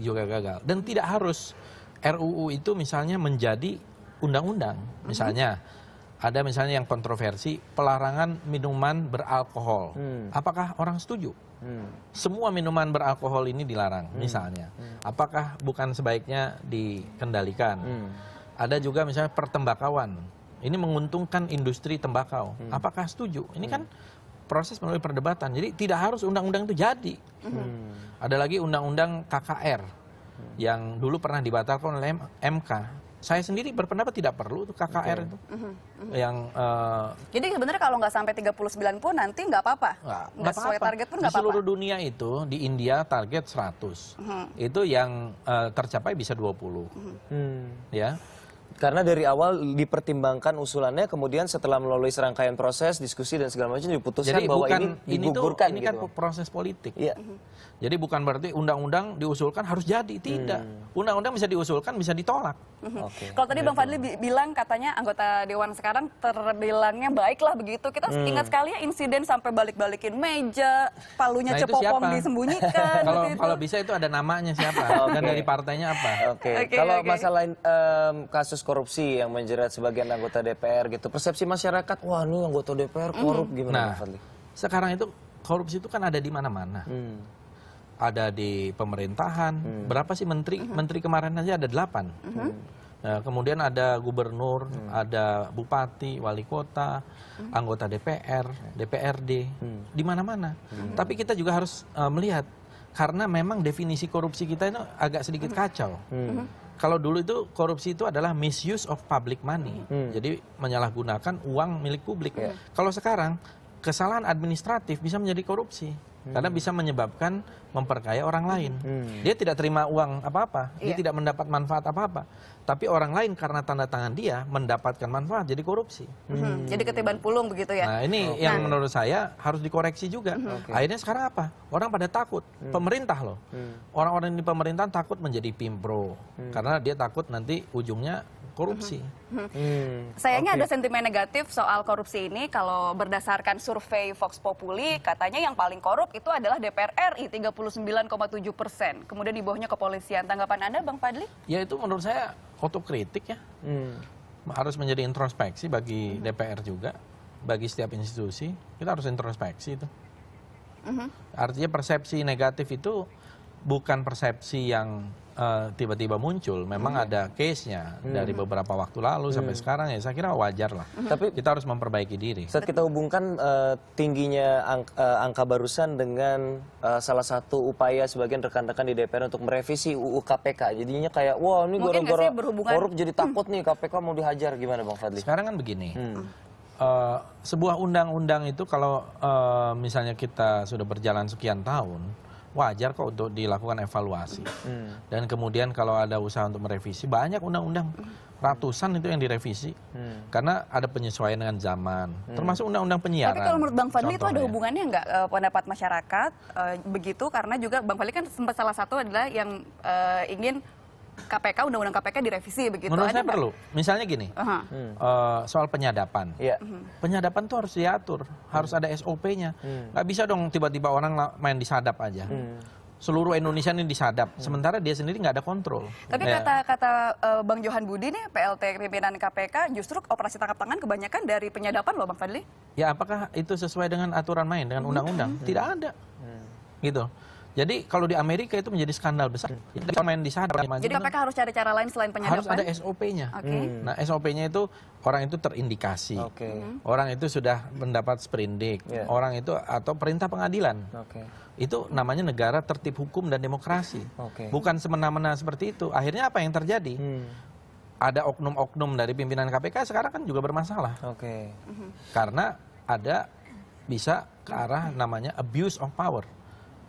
juga gagal dan tidak harus RUU itu misalnya menjadi undang-undang mhm. misalnya. Mm -hmm ada misalnya yang kontroversi pelarangan minuman beralkohol. Hmm. Apakah orang setuju? Hmm. Semua minuman beralkohol ini dilarang, hmm. misalnya. Hmm. Apakah bukan sebaiknya dikendalikan? Hmm. Ada juga misalnya pertembakawan. Ini menguntungkan industri tembakau. Hmm. Apakah setuju? Ini kan hmm. kan proses melalui perdebatan. Jadi tidak harus undang-undang itu jadi. Hmm. Ada lagi undang-undang KKR hmm. yang dulu pernah dibatalkan oleh MK saya sendiri berpendapat tidak perlu itu KKR okay. itu mm -hmm. yang uh, jadi sebenarnya kalau nggak sampai 39 pun nanti nggak apa-apa nggak, sesuai apa target pun nggak apa-apa di seluruh dunia itu di India target 100 mm -hmm. itu yang uh, tercapai bisa 20 mm -hmm. ya karena dari awal dipertimbangkan usulannya, kemudian setelah melalui serangkaian proses, diskusi dan segala macam diputuskan Jadi bahwa bukan, ini digugurkan. Ini, tuh, ini gitu. kan proses politik. Ya. Jadi bukan berarti undang-undang diusulkan harus jadi, tidak. Hmm. Undang-undang hmm. bisa diusulkan, bisa ditolak. Mhm. Okay. Kalau tadi Bang Fadli bilang katanya anggota Dewan sekarang terbilangnya baiklah begitu. Kita hmm. ingat sekali ya insiden sampai balik-balikin meja, palunya nah, cepopong disembunyikan. <laughs> kalau gitu. kalau bisa itu ada namanya siapa okay. dan dari partainya apa. Oke. Okay. Okay, kalau okay. masalah um, kasus korupsi yang menjerat sebagian anggota DPR gitu. Persepsi masyarakat, wah ini anggota DPR korup mm. gimana nah, Fadli? Sekarang itu korupsi itu kan ada di mana-mana. Mm. Ada di pemerintahan. mm. Berapa sih menteri? Hmm. Menteri kemarin aja ada delapan. Hmm. Nah, kemudian ada gubernur, hmm. ada bupati, wali kota, hmm. anggota DPR, DPRD, hmm. di mana-mana. Hmm. Tapi kita juga harus uh, melihat karena memang definisi korupsi kita itu agak sedikit mm-hmm. kacau. Hmm. Mm-hmm kalau dulu itu korupsi itu adalah misuse of public money. Hmm. Jadi menyalahgunakan uang milik publik. Yeah. Kalau sekarang kesalahan administratif bisa menjadi korupsi karena hmm. bisa menyebabkan memperkaya orang lain. Hmm. Dia tidak terima uang apa-apa, yeah. dia iya. tidak mendapat manfaat apa-apa. Tapi orang lain karena tanda tangan dia mendapatkan manfaat, jadi korupsi. Hmm. hmm. Jadi ketiban pulung begitu ya? Nah ini okay. yang menurut saya harus dikoreksi juga. Hmm. Okay. Akhirnya sekarang apa? Orang pada takut, hmm. pemerintah loh. Orang-orang hmm. di pemerintahan takut menjadi pimpro, hmm. karena dia takut nanti ujungnya korupsi. Hmm. Hmm. Sayangnya okay. ada sentimen negatif soal korupsi ini kalau berdasarkan survei Fox Populi katanya yang paling korup itu adalah DPR RI 39,7 persen. Kemudian di bawahnya kepolisian. Tanggapan Anda Bang Padli? Ya itu menurut saya otokritik ya. Hmm. Harus menjadi introspeksi bagi hmm. DPR juga, bagi setiap institusi. Kita harus introspeksi itu. Hmm. Artinya persepsi negatif itu bukan persepsi yang Eh, tiba-tiba muncul memang hmm. ada case-nya hmm. dari beberapa waktu lalu hmm. sampai iya. sekarang ya saya kira wajar lah tapi kita harus memperbaiki diri saat kita hubungkan uh, tingginya ang uh, angka barusan dengan uh, salah satu upaya sebagian rekan-rekan di DPR untuk merevisi UU KPK jadinya kayak wow ini gara-gara berhubungan... korup jadi takut nih KPK mau dihajar gimana Bang Fadli sekarang kan begini hmm. Uh, sebuah undang-undang itu kalau uh, misalnya kita sudah berjalan sekian tahun, wajar kok untuk dilakukan evaluasi. Hmm. Dan kemudian kalau ada usaha untuk merevisi, banyak undang-undang ratusan itu yang direvisi. Hmm. Karena ada penyesuaian dengan zaman, hmm. termasuk undang-undang penyiaran. Tapi kalau menurut Bang Fadli itu ada hubungannya nggak uh, pendapat masyarakat eh, begitu? Karena juga Bang Fadli kan sempat salah satu adalah yang eh, ingin KPK, undang-undang KPK direvisi begitu. Menurut saya Ada perlu. Misalnya gini, uh -huh. uh, soal penyadapan. Yeah. Mhm. Penyadapan tuh harus diatur, harus ada SOP-nya. -huh. Hmm. Gak bisa dong tiba-tiba orang main disadap aja. -huh. Hmm. seluruh Indonesia ini disadap, hmm. sementara dia sendiri nggak ada kontrol. Tapi ya. kata kata uh, Bang Johan Budi nih, PLT pimpinan KPK justru operasi tangkap tangan kebanyakan dari penyadapan loh, Bang Fadli. Ya apakah itu sesuai dengan aturan main dengan undang-undang? Tidak ada, hmm. gitu. Jadi kalau di Amerika itu menjadi skandal besar. Hmm. Jadi main di sana. Jadi KPK harus cari cara lain selain penyadapan? Harus ada SOP-nya. Okay. Hmm. Nah SOP-nya itu orang itu terindikasi. Okay. Hmm. Orang itu sudah mendapat sprindik. Yeah. Orang itu atau perintah pengadilan. Okay. Itu namanya negara tertib hukum dan demokrasi. Okay. Bukan semena-mena seperti itu. Akhirnya apa yang terjadi? Hmm ada oknum-oknum dari pimpinan KPK sekarang kan juga bermasalah. Oke. Okay. Karena ada bisa ke arah namanya abuse of power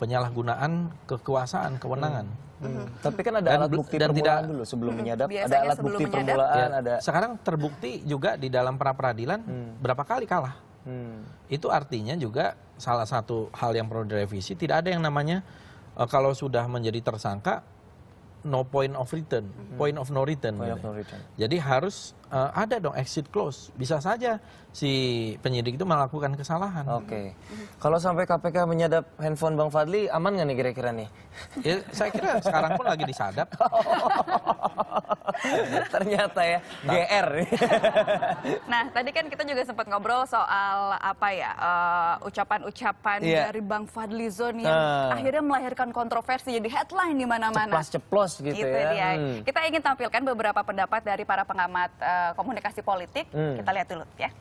penyalahgunaan kekuasaan, kewenangan. Hmm. Hmm. hmm. Tapi kan ada dan, alat bukti dan permulaan tidak, dulu sebelum hmm. menyadap, ada alat bukti permulaan, ya, ada. Sekarang terbukti juga di dalam pra peradilan hmm. berapa kali kalah. Hmm. Itu artinya juga salah satu hal yang perlu direvisi. Tidak ada yang namanya uh, kalau sudah menjadi tersangka no point of return, hmm. point of no return. Point gitu. of no return. Jadi harus uh, ada dong exit close, Bisa saja si penyidik itu melakukan kesalahan. Oke. Okay. Kalau sampai KPK menyadap handphone Bang Fadli, aman nggak nih kira-kira nih? Ya, saya kira sekarang pun lagi disadap. <laughs> Ternyata ya, nah. GR. <laughs> nah, tadi kan kita juga sempat ngobrol soal apa ya, eh, ucapan-ucapan uh, iya. yeah. dari Bang Fadli Zon yang uh. akhirnya melahirkan kontroversi jadi headline di mana-mana. Ceplos-ceplos gitu, gitu ya. Dia. Hmm. Kita ingin tampilkan beberapa pendapat dari para pengamat uh, komunikasi politik. Hmm. Kita lihat dulu ya.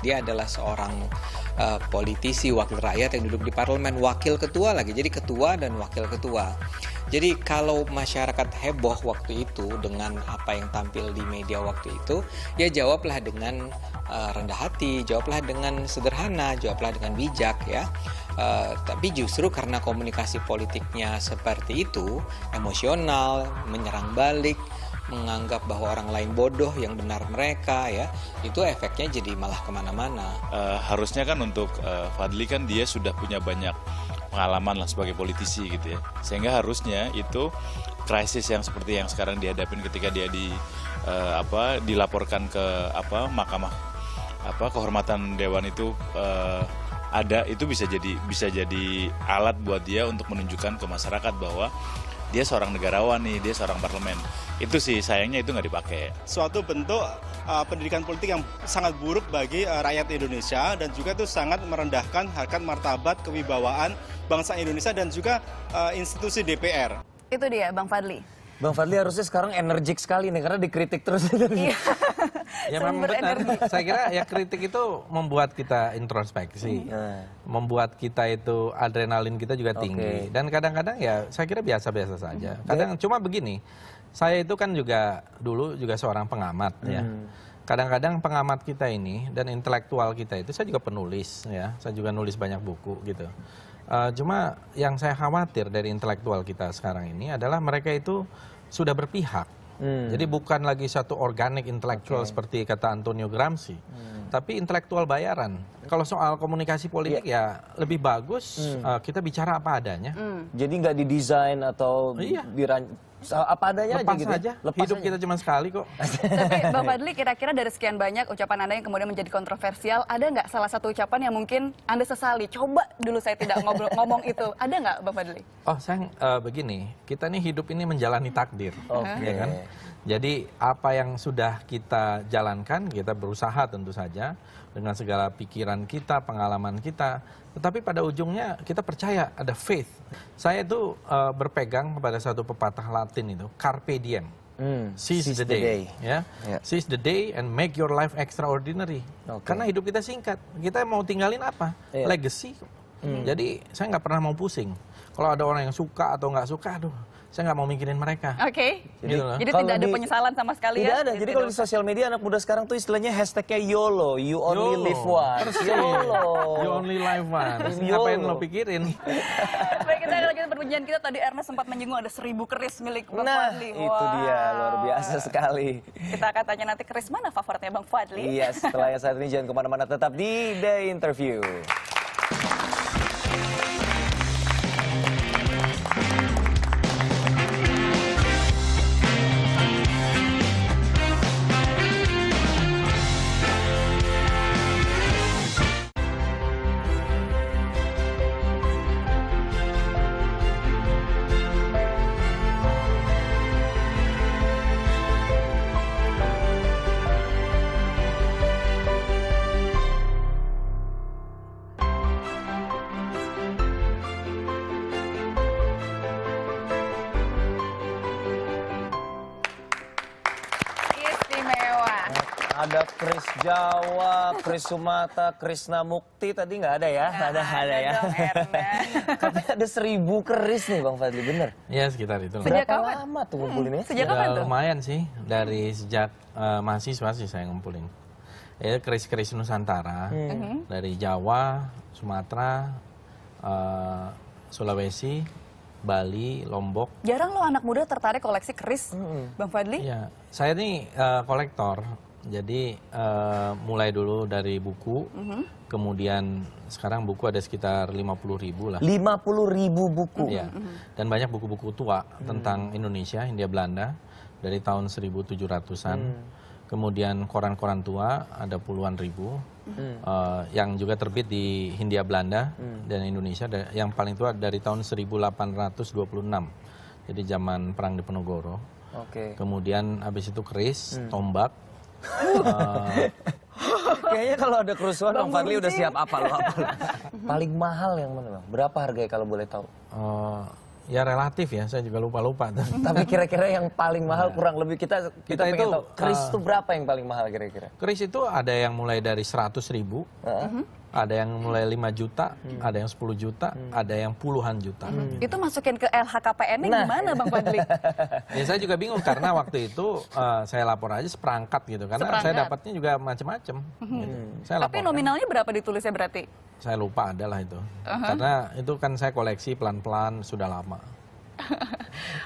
Dia adalah seorang uh, politisi wakil rakyat yang duduk di parlemen, wakil ketua lagi, jadi ketua dan wakil ketua. Jadi kalau masyarakat heboh waktu itu dengan apa yang tampil di media waktu itu, ya jawablah dengan uh, rendah hati, jawablah dengan sederhana, jawablah dengan bijak ya. Uh, tapi justru karena komunikasi politiknya seperti itu, emosional, menyerang balik, menganggap bahwa orang lain bodoh yang benar mereka ya itu efeknya jadi malah kemana-mana. Uh, harusnya kan untuk uh, Fadli kan dia sudah punya banyak pengalaman lah sebagai politisi gitu ya sehingga harusnya itu krisis yang seperti yang sekarang dihadapin ketika dia di uh, apa dilaporkan ke apa mahkamah apa kehormatan dewan itu uh, ada itu bisa jadi bisa jadi alat buat dia untuk menunjukkan ke masyarakat bahwa dia seorang negarawan nih, dia seorang parlemen. Itu sih sayangnya itu nggak dipakai. Suatu bentuk uh, pendidikan politik yang sangat buruk bagi uh, rakyat Indonesia dan juga itu sangat merendahkan harkat martabat kewibawaan bangsa Indonesia dan juga uh, institusi DPR. Itu dia Bang Fadli. Bang Fadli harusnya sekarang energik sekali nih karena dikritik terus. Iya. ya memang benar. Saya kira ya kritik itu membuat kita introspeksi. Hmm. Membuat kita itu adrenalin kita juga tinggi. Okay. Dan kadang-kadang ya saya kira biasa-biasa saja. Mhm. Kadang yeah. cuma begini. Saya itu kan juga dulu juga seorang pengamat hmm. ya. Mhm. Kadang-kadang pengamat kita ini dan intelektual kita itu saya juga penulis ya. Saya juga nulis banyak buku gitu. Uh, cuma yang saya khawatir dari intelektual kita sekarang ini adalah mereka itu sudah berpihak. Hmm. Jadi bukan lagi satu organik intelektual okay. seperti kata Antonio Gramsci, hmm. tapi intelektual bayaran. Kalau soal komunikasi politik yeah. ya lebih bagus hmm. uh, kita bicara apa adanya. Hmm. Jadi nggak didesain atau iya apa adanya Lepas aja gitu. Ya. Aja. Lepas Hidup aja. kita cuma sekali kok. Tapi Bang iya. Fadli kira-kira dari sekian banyak ucapan Anda yang kemudian menjadi kontroversial, ada nggak salah satu ucapan yang mungkin Anda sesali? Coba dulu saya tidak ngobrol <laughs> ngomong itu. Ada nggak Bang Fadli? Oh, saya uh, begini, kita nih hidup ini menjalani takdir. Oke. Okay. Ya kan? Jadi apa yang sudah kita jalankan, kita berusaha tentu saja dengan segala pikiran kita, pengalaman kita. Tetapi pada ujungnya kita percaya ada faith. Saya itu uh, eh, berpegang kepada satu pepatah Latin itu, carpe diem. Mm, seize, seize the, day. the day, ya. Yeah. Seize the day and make your life extraordinary. Okay. Karena hidup kita singkat. Kita mau tinggalin apa? Yeah. Legacy. Mm. Jadi saya nggak pernah mau pusing. Kalau ada orang yang suka atau nggak suka, aduh, saya nggak mau mikirin mereka. Oke. Okay. Jadi, gitu jadi tidak ada di, penyesalan sama sekali tidak ya? Ada. Jadi, gitu. kalau di sosial media anak muda sekarang tuh istilahnya hashtagnya YOLO, you only YOLO. live once. YOLO. you only live once. YOLO. <laughs> Apa yang lo pikirin? <laughs> Baik, kita akan lanjut perbincangan kita. Tadi Ernest sempat menyinggung ada seribu keris milik Bang nah, Fadli. Nah, itu dia. Luar biasa sekali. Kita akan tanya nanti keris mana favoritnya Bang Fadli. Iya, setelah yang saat ini jangan kemana-mana. Tetap di The Interview. Sumata, Krisna Mukti tadi nggak ada ya? Nggak ada, ada ya. Katanya <laughs> ada seribu keris nih Bang Fadli, bener? Iya sekitar itu. Sejak Berapa kapan? lama tuh ngumpulinnya? Hmm, ya? sejak kapan tuh? Lumayan sih, dari sejak uh, mahasiswa sih saya ngumpulin. Ya keris-keris Nusantara, hmm. Mhm. dari Jawa, Sumatera, uh, Sulawesi, Bali, Lombok. Jarang loh anak muda tertarik koleksi keris, -hmm. Bang Fadli. Ya, saya nih uh, kolektor jadi uh, mulai dulu dari buku, mm -hmm. kemudian sekarang buku ada sekitar 50 ribu lah. 50 ribu buku? Iya, mm -hmm. dan banyak buku-buku tua mm. tentang Indonesia, Hindia Belanda, dari tahun 1700-an. Mm. Kemudian koran-koran tua ada puluhan ribu, mm. uh, yang juga terbit di Hindia Belanda mm. dan Indonesia, yang paling tua dari tahun 1826, jadi zaman Perang Diponegoro. Oke. Okay. Kemudian habis itu keris, hmm. tombak, Ah. kayaknya kalau ada kerusuhan Bang, Fadli udah siap apa loh Paling mahal yang mana Bang? Berapa harganya kalau boleh tahu? Uh, ya relatif ya, saya juga lupa-lupa. <laughs> Tapi kira-kira yang paling mahal yeah. kurang lebih kita kita, kita itu, tahu. Keris eh, uh, itu berapa yang paling mahal kira-kira? Keris itu ada yang mulai dari seratus ribu. Uh -huh. Mhm ada yang mulai 5 juta, hmm. ada yang 10 juta, hmm. ada yang puluhan juta. Hmm. Itu masukin ke lhkpn nah. gimana Bang Fadli? <laughs> ya saya juga bingung karena waktu itu uh, saya lapor aja seperangkat gitu karena seperangkat. saya dapatnya juga macam-macam. Hmm. Gitu. Tapi kan. nominalnya berapa ditulisnya berarti? Saya lupa adalah itu. Uh -huh. Karena itu kan saya koleksi pelan-pelan sudah lama.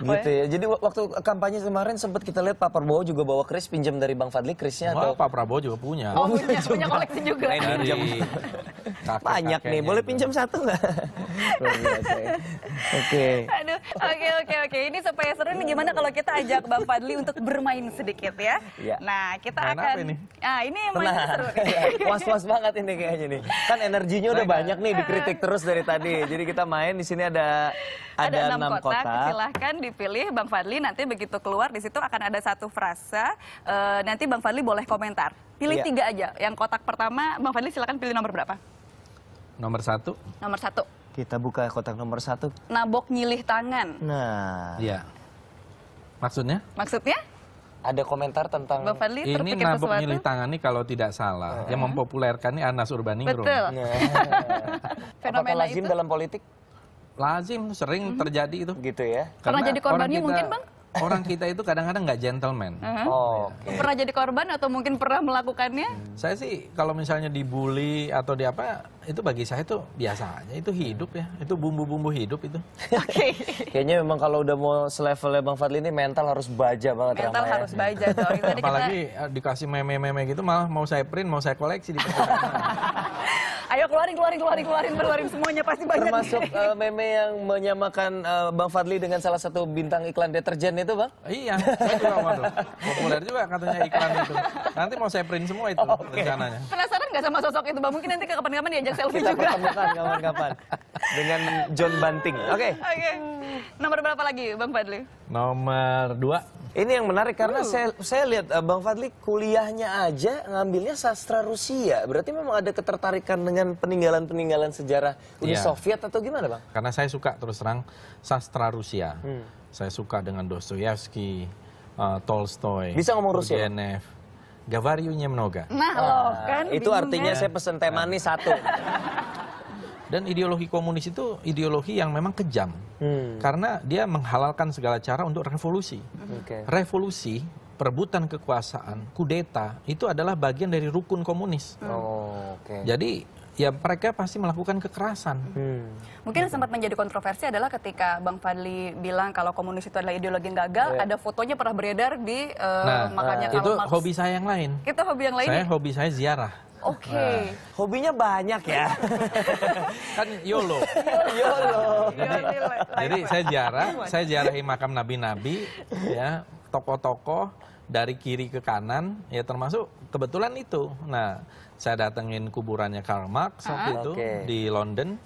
Oh ya? gitu ya. Jadi waktu kampanye kemarin sempat kita lihat Pak Prabowo juga bawa kris pinjam dari Bang Fadli krisnya atau Pak Prabowo juga punya. Oh, punya, punya koleksi juga. Lain Kakek <laughs> Banyak nih, boleh pinjam satu nggak? <laughs> Iya, oke. oke oke oke. Ini supaya seru nih gimana kalau kita ajak Bang Fadli untuk bermain sedikit ya. ya. Nah, kita Main akan ini? Ah, ini yang main seru. <laughs> Iya, was-was banget ini kayaknya nih. Kan energinya udah banyak nih dikritik terus dari tadi. Jadi kita main di sini ada ada, enam kotak. Silahkan dipilih Bang Fadli. Nanti begitu keluar di situ akan ada satu frasa. E, eh, nanti Bang Fadli boleh komentar. Pilih iya. tiga aja. Yang kotak pertama, Bang Fadli silahkan pilih nomor berapa? Nomor satu. Nomor satu. Kita buka kotak nomor satu. Nabok nyilih tangan. Nah. Iya. Maksudnya? Maksudnya? Ada komentar tentang Bang Fadli ini nabok sesuatu? nyilih tangan nih kalau tidak salah. Uh nah. -huh. Yang mempopulerkan ini Anas Urbaningrum. Betul. Nah. <laughs> Fenomena Apakah lazim itu? dalam politik? lazim sering mhm. terjadi itu gitu ya karena pernah jadi korbannya kita, mungkin bang orang kita itu kadang-kadang nggak gentleman uh -huh. oh, okay. pernah jadi korban atau mungkin pernah melakukannya hmm. saya sih kalau misalnya dibully atau di apa itu bagi saya itu biasa aja itu hidup ya itu bumbu-bumbu hidup itu <laughs> oke okay. kayaknya memang kalau udah mau selevel bang Fadli ini mental harus baja banget ya, mental ramai. Ya. harus baja apalagi kita... Eh, dikasih meme-meme gitu malah mau saya print mau saya koleksi di <laughs> Ayo keluarin, keluarin, keluarin, keluarin, keluarin semuanya pasti banyak. Termasuk uh, <laughs> meme yang menyamakan uh, Bang Fadli dengan salah satu bintang iklan deterjen itu, Bang? Iya, saya juga mau tuh. Populer juga katanya iklan itu. Nanti mau saya print semua itu oh, okay. rencananya. Penasaran nggak sama sosok itu, Bang? Mungkin nanti kapan-kapan diajak selfie iya, juga. kapan-kapan dengan John Banting. Oke. Okay. Oke. Okay. Nomor berapa lagi, Bang Fadli? Nomor dua. Ini yang menarik karena uh. saya saya lihat eh, Bang Fadli kuliahnya aja ngambilnya sastra Rusia. Berarti memang ada ketertarikan dengan dengan peninggalan-peninggalan sejarah Uni yeah. Soviet atau gimana bang? Karena saya suka terus terang sastra Rusia. Hmm. Saya suka dengan Dostoyevsky, uh, Tolstoy, bisa ngomong Rusia. Genev. Gavaryu Nyemnoga. Nah, loh, kan itu artinya kan? saya pesen temani manis satu. <laughs> Dan ideologi komunis itu ideologi yang memang kejam. Hmm. Karena dia menghalalkan segala cara untuk revolusi. Hmm. Okay. Revolusi, perebutan kekuasaan, kudeta, itu adalah bagian dari rukun komunis. Oh, okay. Jadi ya mereka pasti melakukan kekerasan. Hmm. Mungkin sempat menjadi kontroversi adalah ketika Bang Fadli bilang kalau komunis itu adalah ideologi yang gagal, yeah. ada fotonya pernah beredar di uh, nah, makanya nah. itu Marx, hobi saya yang lain. Itu hobi yang lain. Saya hobi saya ziarah. Oke. Okay. Nah. Hobinya banyak ya. <laughs> kan YOLO. YOLO. jadi, jadi saya ziarah, saya ziarahi makam nabi-nabi ya, tokoh-tokoh dari kiri ke kanan ya termasuk kebetulan itu. Nah, saya datengin kuburannya Karl Marx waktu ah. itu di London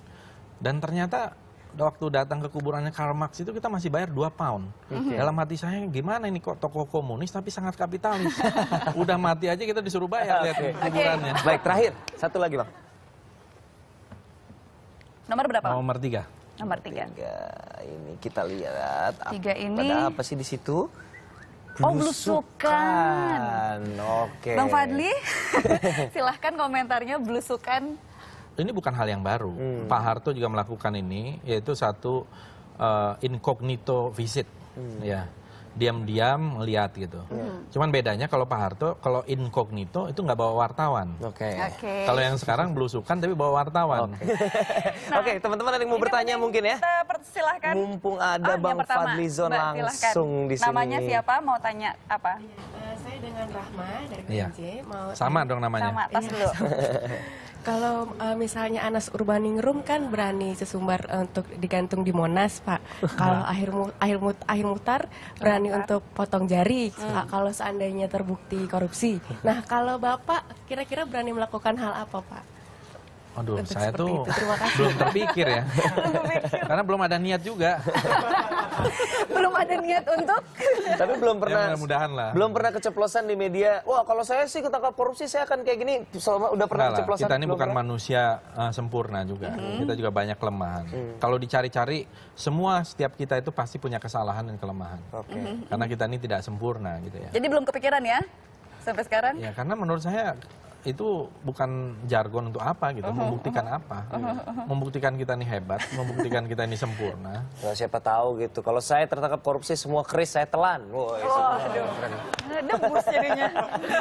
dan ternyata waktu datang ke kuburannya Karl Marx itu kita masih bayar 2 pound. Okay. Dalam hati saya gimana ini kok toko komunis tapi sangat kapitalis. <laughs> Udah mati aja kita disuruh bayar lihat okay. kuburannya. Baik, terakhir satu lagi, Bang. Nomor berapa? Nomor tiga. Nomor tiga. Ini kita lihat. Tiga ini. Pada apa sih di situ? Oh, belusukan. Oke. Bang Fadli, <laughs> silahkan komentarnya belusukan. Ini bukan hal yang baru. Hmm. Pak Harto juga melakukan ini, yaitu satu uh, incognito visit. Hmm. Ya, diam-diam melihat gitu. Iya. Hmm. Cuman bedanya kalau Pak Harto, kalau incognito itu nggak bawa wartawan. Oke. Okay. Okay. Kalau yang sekarang belusukan tapi bawa wartawan. Oke, okay. nah, okay, teman-teman ada yang mau bertanya mungkin ya? Oh, silahkan. Mumpung ada oh, Bang Fadlizon langsung di sini. Namanya siapa? Mau tanya apa? Uh, saya dengan Rahma dari KNJ. Iya. Sama dong namanya. Sama, tas iya. dulu. <laughs> Kalau uh, misalnya Anas Urbaningrum kan berani sesumbar uh, untuk digantung di Monas, Pak. Kalau nah. akhir mu, akhir mut, akhir mutar berani untuk potong jari hmm. kalau seandainya terbukti korupsi. Nah, kalau Bapak kira-kira berani melakukan hal apa, Pak? Aduh, Untuk saya tuh belum terpikir ya. <laughs> Karena belum ada niat juga. <laughs> belum ada niat untuk. Tapi belum ya, pernah. Ya, mudah lah. Belum pernah keceplosan di media. Wah, kalau saya sih ketangkap korupsi saya akan kayak gini. Selama udah pernah Enggak keceplosan. Kita ini bukan pernah. manusia uh, sempurna juga. Hmm. Kita juga banyak kelemahan. Hmm. Kalau dicari-cari, semua setiap kita itu pasti punya kesalahan dan kelemahan. Okay. Hmm. Karena kita ini tidak sempurna gitu ya. Jadi belum kepikiran ya sampai sekarang? Ya, karena menurut saya itu bukan jargon untuk apa gitu, uh -huh, membuktikan uh -huh. apa. Gitu. Uh -huh, uh-huh. Membuktikan kita ini hebat, <laughs> membuktikan kita ini sempurna. Nah, siapa tahu gitu. Kalau saya tertangkap korupsi semua keris saya telan. Wow, oh, aduh. jadinya.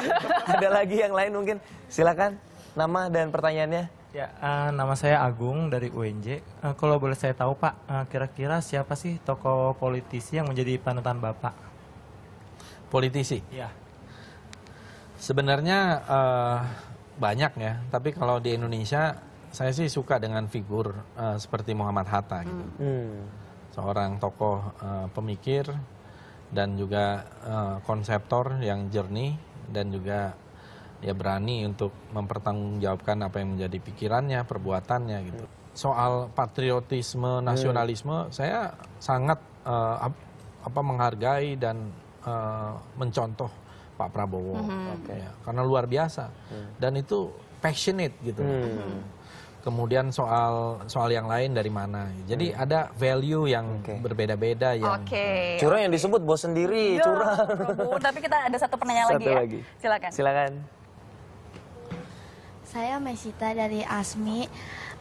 <laughs> Ada lagi yang lain mungkin? Silakan nama dan pertanyaannya. Ya, uh, nama saya Agung dari UNJ. Uh, kalau boleh saya tahu Pak, kira eh, kira-kira siapa sih tokoh politisi yang menjadi panutan Bapak? Politisi? Ya. Sebenarnya uh, banyak ya, tapi kalau di Indonesia saya sih suka dengan figur uh, seperti Muhammad Hatta gitu. Hmm. hmm. Seorang tokoh uh, pemikir dan juga uh, konseptor yang jernih dan juga ya berani untuk mempertanggungjawabkan apa yang menjadi pikirannya, perbuatannya gitu. Hmm. Soal patriotisme, hmm. nasionalisme, hmm. saya sangat uh, apa menghargai dan uh, mencontoh Pak Prabowo hmm. okay. ya, karena luar biasa Mm. dan itu passionate gitu. Mm. Kemudian soal soal yang lain dari mana? Jadi hmm. ada value yang okay. berbeda-beda yang okay. curang yang disebut bos sendiri Yo, iya, curang. Prabowo. Tapi kita ada satu pertanyaan lagi ya. Lagi. Silakan. Silakan. Saya Mesita dari Asmi.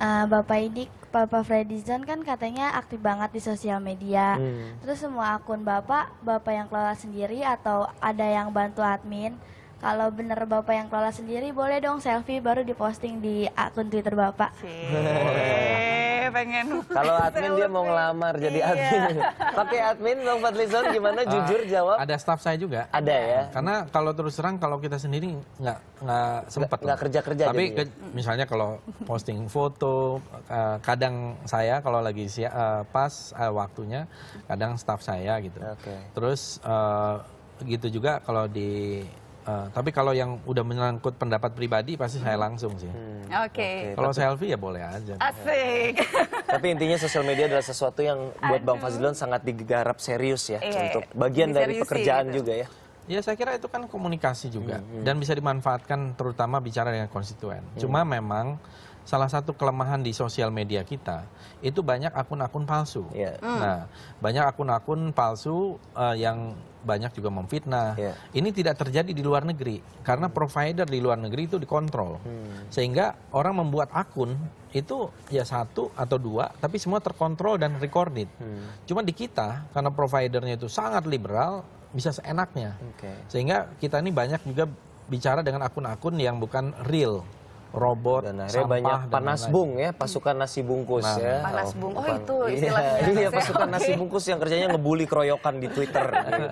Uh, Bapak Idik Papa Fredizon kan katanya aktif banget di sosial media. Hmm. Terus semua akun Bapak, Bapak yang kelola sendiri atau ada yang bantu admin? Kalau bener Bapak yang kelola sendiri, boleh dong selfie baru diposting di akun Twitter Bapak. Sih, pengen. Kalau admin dia mau ngelamar jadi iya. admin. Pakai admin Bang Fadlizon gimana ah, jujur jawab? Ada staff saya juga. Ada ya. Karena kalau terus terang kalau kita sendiri nggak nggak sempat. Nggak kerja-kerja Tapi ke, misalnya kalau posting foto, uh, kadang saya kalau lagi siap uh, eh, pas uh, waktunya, kadang staff saya gitu. Okay. Terus uh, gitu juga kalau di Uh, tapi kalau yang udah menyangkut pendapat pribadi pasti saya hmm. langsung sih. Hmm. Oke. Okay. Kalau tapi... selfie ya boleh aja. Asik. <laughs> tapi intinya sosial media adalah sesuatu yang buat Aduh. Bang Fazilon sangat digarap serius ya e, untuk bagian dari pekerjaan gitu. juga ya. Ya saya kira itu kan komunikasi juga hmm, hmm. dan bisa dimanfaatkan terutama bicara dengan konstituen. Hmm. Cuma memang salah satu kelemahan di sosial media kita itu banyak akun-akun palsu. Yeah. Mm. Nah, banyak akun-akun palsu uh, yang banyak juga memfitnah. Yeah. Ini tidak terjadi di luar negeri karena hmm. provider di luar negeri itu dikontrol. mm. Sehingga orang membuat akun itu ya satu atau dua tapi semua terkontrol dan recorded. Mm. Cuma di kita karena providernya itu sangat liberal bisa seenaknya. Okay. Sehingga kita ini banyak juga bicara dengan akun-akun yang bukan real robot, dan akhirnya sampah, banyak panas bung ya, pasukan nasi bungkus nah, ya. Nah. Panas bung, oh itu iya. istilahnya. <laughs> Iya, iya pasukan okay. nasi bungkus yang kerjanya ngebully keroyokan di Twitter.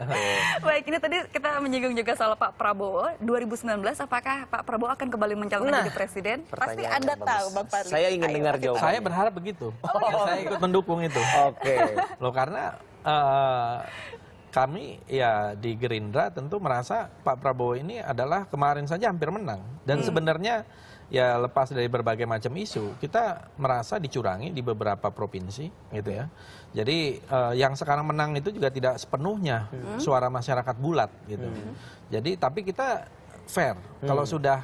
<laughs> Baik, ini tadi kita menyinggung juga soal Pak Prabowo. 2019 apakah Pak Prabowo akan kembali mencalonkan nah, jadi presiden? Pasti Anda bagus. tahu Bang Fadli. Saya ingin Ayo, dengar jawaban. Saya berharap begitu. Oh, oh, <laughs> saya ikut mendukung itu. Oke. Okay. Loh karena uh, kami ya di Gerindra tentu merasa Pak Prabowo ini adalah kemarin saja hampir menang dan hmm. sebenarnya ya lepas dari berbagai macam isu, kita merasa dicurangi di beberapa provinsi, gitu ya. Jadi uh, yang sekarang menang itu juga tidak sepenuhnya hmm. suara masyarakat bulat, gitu. Hmm. Jadi tapi kita fair. Hmm. Kalau sudah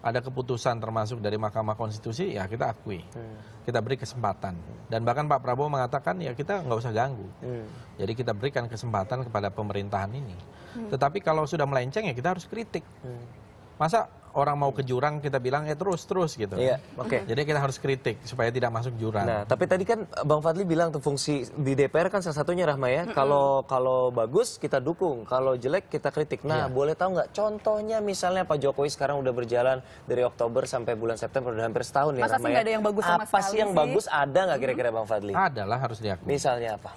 ada keputusan termasuk dari Mahkamah Konstitusi, ya kita akui, hmm. kita beri kesempatan. Dan bahkan Pak Prabowo mengatakan ya kita nggak usah ganggu. Hmm. Jadi kita berikan kesempatan kepada pemerintahan ini. Hmm. Tetapi kalau sudah melenceng ya kita harus kritik. Hmm. Masa orang mau ke jurang kita bilang ya terus terus gitu. Kan. Iya. Oke. Okay. Jadi kita harus kritik supaya tidak masuk jurang. Nah, tapi tadi kan eh, Bang Fadli bilang tuh fungsi di DPR kan salah satunya Rahma ya. Kalau mm -hmm. kalau bagus kita dukung, kalau jelek kita kritik. Nah, iya. boleh tahu nggak contohnya misalnya Pak Jokowi sekarang udah berjalan dari Oktober sampai bulan September udah hampir setahun ya Masa Rahma. Sih ya? ada yang bagus sama apa sih yang sih? bagus ada nggak kira-kira Bang Fadli? Ada lah harus diakui. Misalnya apa?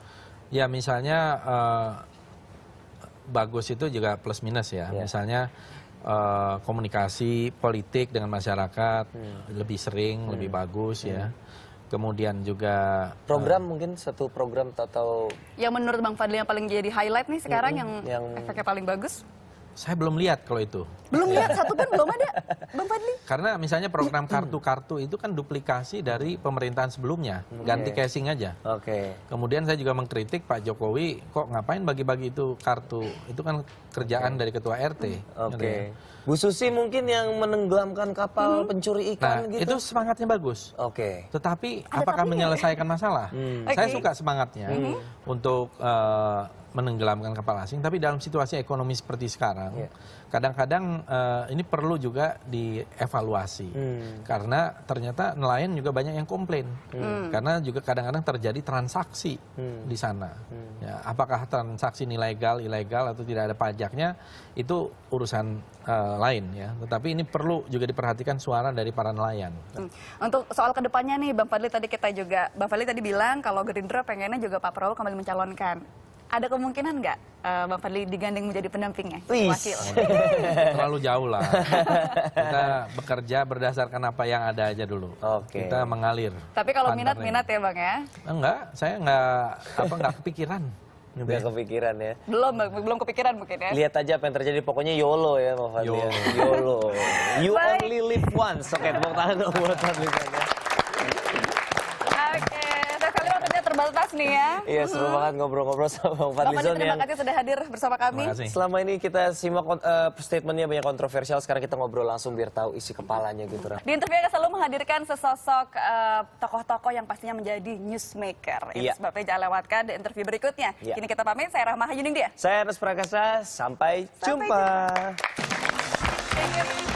Ya misalnya uh, bagus itu juga plus minus ya. Yeah. Misalnya uh, komunikasi politik dengan masyarakat hmm. lebih sering, hmm. lebih bagus ya. hmm. ya. Kemudian juga program uh, mungkin satu program atau yang menurut Bang Fadli yang paling jadi highlight nih sekarang hmm. yang, yang efeknya paling bagus saya belum lihat kalau itu. Belum iya. lihat satu pun belum ada, Bang Fadli. Karena misalnya program kartu-kartu <clears throat> itu kan duplikasi dari pemerintahan sebelumnya, mm-hmm. ganti okay. casing aja. Oke. Okay. Kemudian saya juga mengkritik Pak Jokowi, kok ngapain bagi-bagi itu kartu? Itu kan kerjaan okay. dari ketua RT. Oke. Okay. Gitu ya. Bu Susi mungkin yang menenggelamkan kapal hmm. pencuri ikan nah, gitu. Itu semangatnya bagus. Oke. Okay. Tetapi ada apakah menyelesaikan masalah? Hmm. Okay. Saya suka semangatnya hmm. untuk uh, menenggelamkan kapal asing tapi dalam situasi ekonomi seperti sekarang iya. kadang kadang eh, ini perlu juga dievaluasi hmm. karena ternyata nelayan juga banyak yang komplain hmm. karena juga kadang kadang terjadi transaksi hmm. di sana ya, apakah transaksi legal ilegal atau tidak ada pajaknya itu urusan uh, lain ya tetapi ini perlu juga diperhatikan suara dari para nelayan untuk soal kedepannya nih bang Fadli tadi kita juga bang Fadli tadi bilang kalau Gerindra pengennya juga Pak Prabowo kembali mencalonkan ada kemungkinan nggak uh, eh, Bang Fadli digandeng menjadi pendampingnya? Wih. Wakil. Oh, <laughs> Terlalu jauh lah. <laughs> Kita bekerja berdasarkan apa yang ada aja dulu. Oke. Okay. Kita mengalir. Tapi kalau minat-minat ya Bang ya? Enggak, saya nggak apa nggak kepikiran. Nggak kepikiran ya. Belum, belum kepikiran mungkin ya. Lihat aja apa yang terjadi. Pokoknya YOLO ya, bang Fadli. Ya. YOLO. YOLO. You Bye. only live once. Oke, okay, tepuk tangan dong buat Fadli. nih ya. Iya, seru banget ngobrol-ngobrol sama Bang Fadlizon. Bang terima kasih sudah hadir bersama kami. Selama ini kita simak uh, statementnya banyak kontroversial, sekarang kita ngobrol langsung biar tahu isi kepalanya gitu. Di interview kita selalu menghadirkan sesosok eh, tokoh-tokoh uh, yang pastinya menjadi newsmaker. Iya. Sebabnya jangan lewatkan di interview berikutnya. Iya. Kini kita pamit, saya Rahma Hajuning dia. Saya Enes Prakasa, sampai, sampai jumpa. jumpa. Thank you.